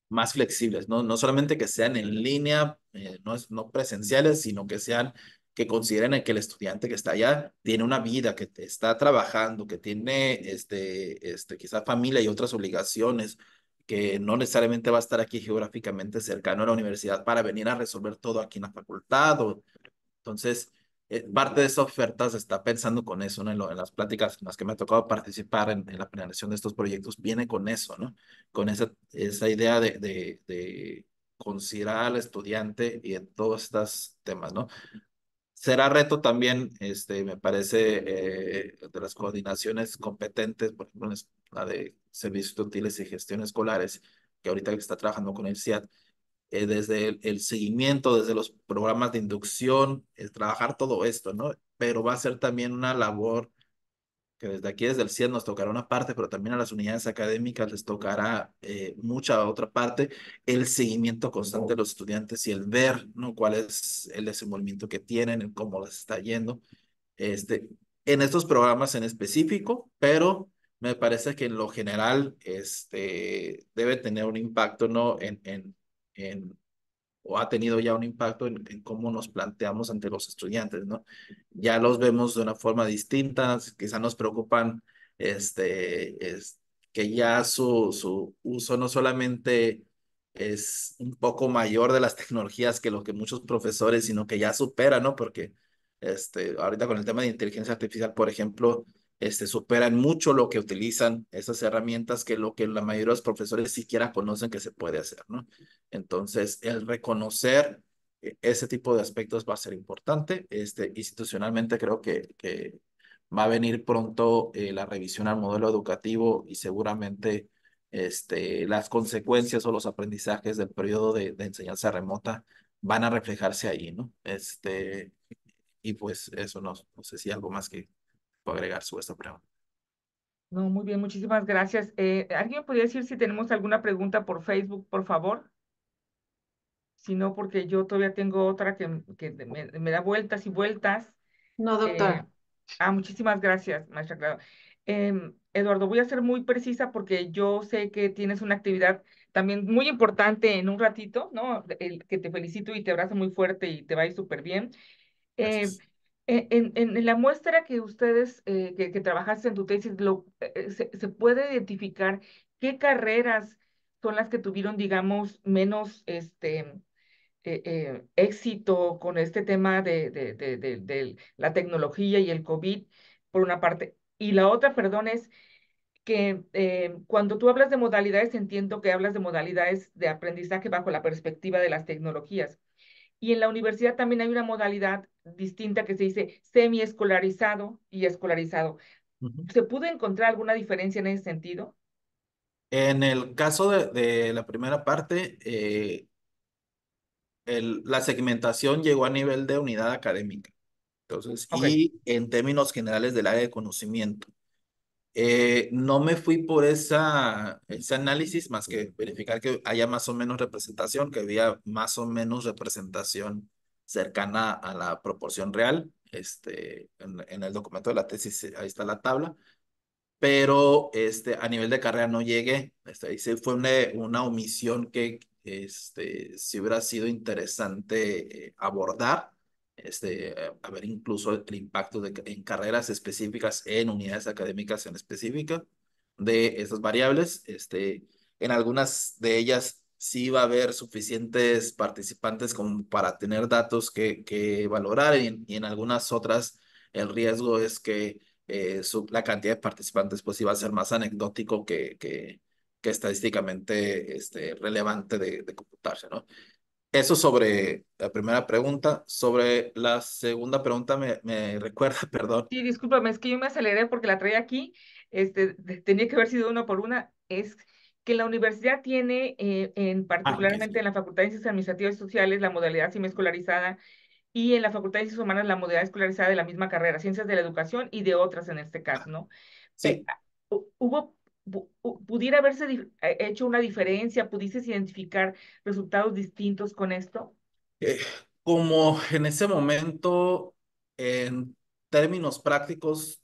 más flexibles, no, no solamente que sean en línea, eh, no, no presenciales, sino que sean que consideren que el estudiante que está allá tiene una vida, que está trabajando, que tiene este, este, familia y otras obligaciones, que no necesariamente va a estar aquí geográficamente cercano a la universidad para venir a resolver todo aquí en la facultad. Entonces, eh, parte de esas ofertas está pensando con eso, En, las pláticas en las que me ha tocado participar en, la planeación de estos proyectos, viene con eso, ¿no? Con esa, esa idea de, de, de considerar al estudiante y en todos estos temas, ¿no? será reto también, este, me parece, eh, de las coordinaciones competentes, por ejemplo, la de servicios útiles y gestión escolares, que ahorita está trabajando con el CIAT, eh, desde el, seguimiento, desde los programas de inducción, el trabajar todo esto, ¿no? Pero va a ser también una labor que desde aquí, desde el CIED, nos tocará una parte, pero también a las unidades académicas les tocará eh, mucha otra parte, el seguimiento constante de los estudiantes y el ver ¿no? cuál es el desenvolvimiento que tienen, cómo les está yendo este, en estos programas en específico, pero me parece que en lo general este, debe tener un impacto ¿no? en, en, en o ha tenido ya un impacto en, cómo nos planteamos ante los estudiantes, ¿no? Ya los vemos de una forma distinta, quizá nos preocupan este, es, que ya su, su uso no solamente es un poco mayor de las tecnologías que lo que muchos profesores, sino que ya supera, ¿no? Porque este, ahorita con el tema de inteligencia artificial, por ejemplo, este, superan mucho lo que utilizan esas herramientas que lo que la mayoría de los profesores siquiera conocen que se puede hacer, ¿no? Entonces, el reconocer e, ese tipo de aspectos va a ser importante. Este, institucionalmente creo que, que va a venir pronto eh, la revisión al modelo educativo y seguramente este, las consecuencias o los aprendizajes del periodo de, enseñanza remota van a reflejarse ahí, ¿no? Este, y pues eso, no, no sé si algo más que agregar su esta pregunta.
No, muy bien, muchísimas gracias. Eh, ¿Alguien podría decir si tenemos alguna pregunta por Facebook, por favor? Si no, porque yo todavía tengo otra que, me, da vueltas y vueltas.
No, eh, doctor.
ah, muchísimas gracias, maestra claro. Em, Eduardo, voy a ser muy precisa porque yo sé que tienes una actividad también muy importante en un ratito, ¿no? El, que te felicito y te abrazo muy fuerte y te va a ir súper bien. Eh, en, la muestra que ustedes, eh, que, trabajaste en tu tesis, eh, eh, se, puede identificar qué carreras son las que tuvieron, digamos, menos este, éxito con este tema de, de, de, la tecnología y el COVID, por una parte. Y la otra, perdón, es que cuando tú hablas de modalidades, entiendo que hablas de modalidades de aprendizaje bajo la perspectiva de las tecnologías. Y en la universidad también hay una modalidad distinta que se dice semi-escolarizado y escolarizado. ¿Se pudo encontrar alguna diferencia en ese sentido?
En el caso de, la primera parte, eh, el, la segmentación llegó a nivel de unidad académica. Entonces, y en términos generales del área de conocimiento. Eh, no me fui por esa, ese análisis más que verificar que haya más o menos representación, que había más o menos representación cercana a la proporción real. Este, en, el documento de la tesis eh, ahí está la tabla, pero este, a nivel de carrera no llegué. Este, fue una, una, omisión que este, sí hubiera sido interesante eh, abordar, este, eh, a ver incluso el, impacto en carreras específicas, en unidades académicas en específica de esas variables. Este, en algunas de ellas sí va a haber suficientes participantes como para tener datos que, que valorar y en, algunas otras el riesgo es que eh, la cantidad de participantes pues iba a ser más anecdótico que, que, estadísticamente este, relevante de, computarse, ¿no? Eso sobre la primera pregunta. Sobre la segunda pregunta me, me recuerda, perdón.
Sí, discúlpame, es que yo me aceleré porque la traía aquí. Este, tenía que haber sido una por una. Es que la universidad tiene, eh, en ah, particularmente en la Facultad de Ciencias Administrativas Sociales, la modalidad semiescolarizada y en la Facultad de Ciencias Humanas la modalidad escolarizada de la misma carrera, Ciencias de la Educación y de otras en este caso, ¿no? Sí. Hubo, pudiera haberse eh, hecho una diferencia, ¿Pudiste identificar resultados distintos con esto.
Eh, como en ese momento, en términos prácticos,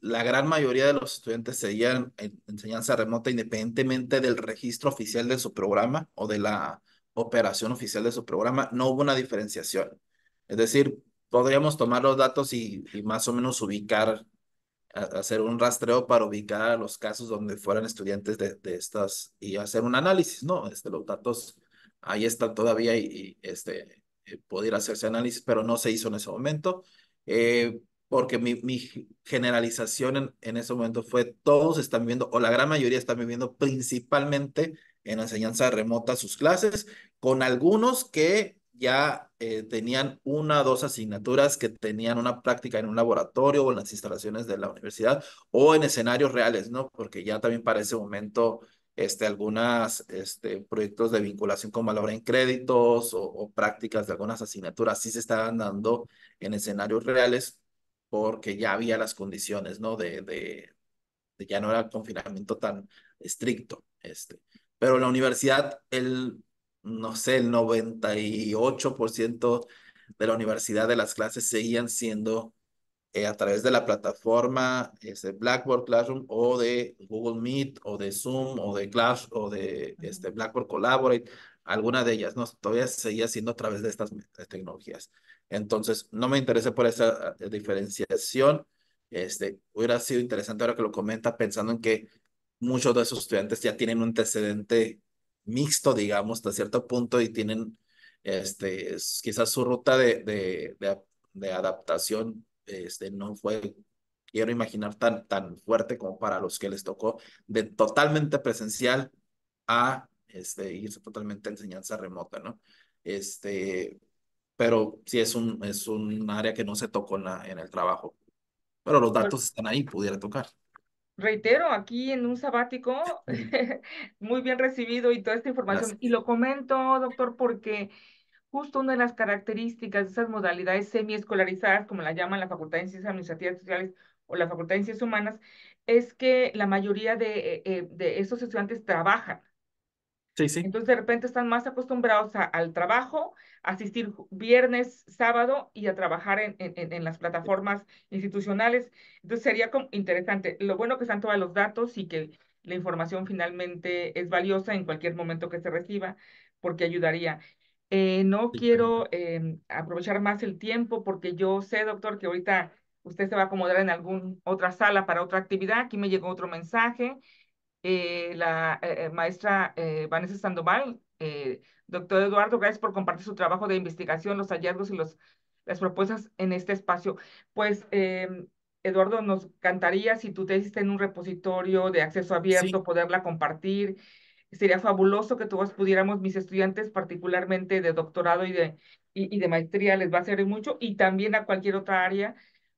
la gran mayoría de los estudiantes seguían en enseñanza remota independientemente del registro oficial de su programa o de la operación oficial de su programa, no hubo una diferenciación. Es decir, podríamos tomar los datos y, más o menos ubicar, hacer un rastreo para ubicar los casos donde fueran estudiantes de, estas y hacer un análisis, ¿no? Este, los datos ahí están todavía y, este, eh, poder hacerse análisis, pero no se hizo en ese momento. Eh, porque mi, mi generalización en, en, ese momento fue todos están viendo, o la gran mayoría están viviendo principalmente en enseñanza remota sus clases, con algunos que ya eh, tenían una o dos asignaturas que tenían una práctica en un laboratorio o en las instalaciones de la universidad o en escenarios reales, ¿no? Porque ya también para ese momento este, algunos este, proyectos de vinculación con valor en créditos o, o, prácticas de algunas asignaturas sí se estaban dando en escenarios reales porque ya había las condiciones, ¿no? De, de, ya no era confinamiento tan estricto, este. Pero la universidad, el, no sé, el 98% de la universidad de las clases seguían siendo eh, a través de la plataforma ese Blackboard Classroom o de Google Meet o de Zoom o de Class o de este, Blackboard Collaborate alguna de ellas, ¿no? Todavía seguía siendo a través de estas tecnologías. Entonces, no me interesé por esa eh, diferenciación. Este, hubiera sido interesante ahora que lo comenta, pensando en que muchos de esos estudiantes ya tienen un antecedente mixto, digamos, hasta cierto punto, y tienen este, quizás su ruta de, de, de adaptación este, no fue, quiero imaginar, tan, tan fuerte como para los que les tocó de totalmente presencial a este, irse totalmente a enseñanza remota, ¿no? Este, pero sí es un, es un área que no se tocó en, el trabajo. Pero los datos están ahí, pudiera tocar
reitero, aquí en un sabático, muy bien recibido y toda esta información. Y lo comento, doctor, porque justo una de las características de esas modalidades semi-escolarizadas, como la llaman la Facultad de Ciencias Administrativas Sociales o la Facultad de Ciencias Humanas, es que la mayoría de, eh, eh, de esos estudiantes trabajan. Entonces de repente están más acostumbrados al trabajo, asistir viernes, sábado y a trabajar en, en, en, las plataformas institucionales. Entonces sería como interesante. Lo bueno que están todos los datos y que la información finalmente es valiosa en cualquier momento que se reciba, porque ayudaría. Eh, no quiero em, aprovechar más el tiempo porque yo sé, doctor, que ahorita usted se va a acomodar en alguna otra sala para otra actividad. Aquí me llegó otro mensaje. Eh, la eh, eh, maestra eh, Vanessa Sandoval. doctor Eduardo, gracias por compartir su trabajo de investigación, los hallazgos y las propuestas en este espacio. Pues, em, Eduardo, nos encantaría si tú te hiciste en un repositorio de acceso abierto, poderla compartir. Sería fabuloso que todos pudiéramos, mis estudiantes, particularmente de doctorado y de, y de maestría, les va a servir mucho, y también a cualquier otra área,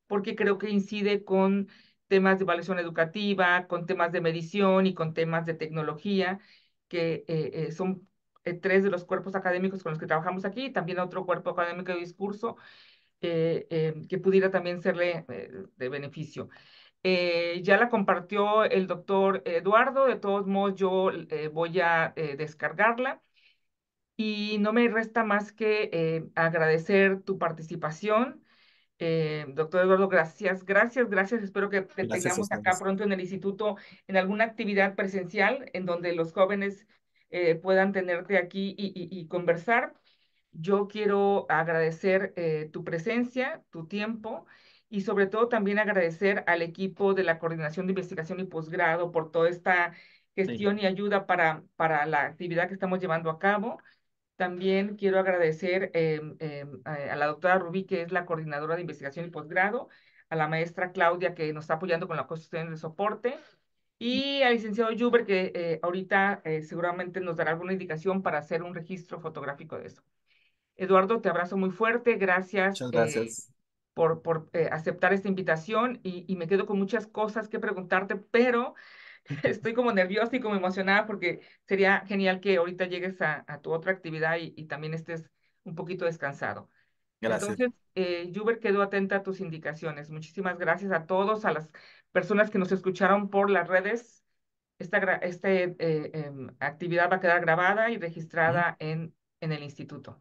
porque creo que incide con temas de evaluación educativa, con temas de medición y con temas de tecnología, que eh, eh, son eh, tres de los cuerpos académicos con los que trabajamos aquí, y también otro cuerpo académico de discurso que pudiera también serle de beneficio. ya la compartió el doctor Eduardo, de todos modos yo voy a descargarla. Y no me resta más que agradecer tu participación, eh, doctor Eduardo, gracias, gracias, gracias. Espero que te tengamos acá pronto en el instituto en alguna actividad presencial en donde los jóvenes eh, puedan tenerte aquí y, conversar. Yo quiero agradecer eh, tu presencia, tu tiempo y sobre todo también agradecer al equipo de la Coordinación de Investigación y Posgrado por toda esta gestión y ayuda para, para la actividad que estamos llevando a cabo. También quiero agradecer em, em, eh, a la doctora Rubí, que es la coordinadora de investigación y posgrado, a la maestra Claudia, que nos está apoyando con la constitución de soporte, y al licenciado Juber, que eh, ahorita eh, seguramente nos dará alguna indicación para hacer un registro fotográfico de eso. Eduardo, te abrazo muy fuerte, gracias. por, por aceptar esta invitación y, y me quedo con muchas cosas que preguntarte, pero estoy como nerviosa y como emocionada porque sería genial que ahorita llegues a, tu otra actividad y, también estés un poquito descansado.
Gracias. Entonces,
eh, Juber quedó atenta a tus indicaciones. Muchísimas gracias a todos, a las personas que nos escucharon por las redes. Esta, esta eh, em, actividad va a quedar grabada y registrada en, en el instituto.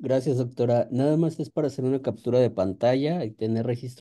Gracias, doctora. Nada más es para hacer una captura de pantalla y tener registro.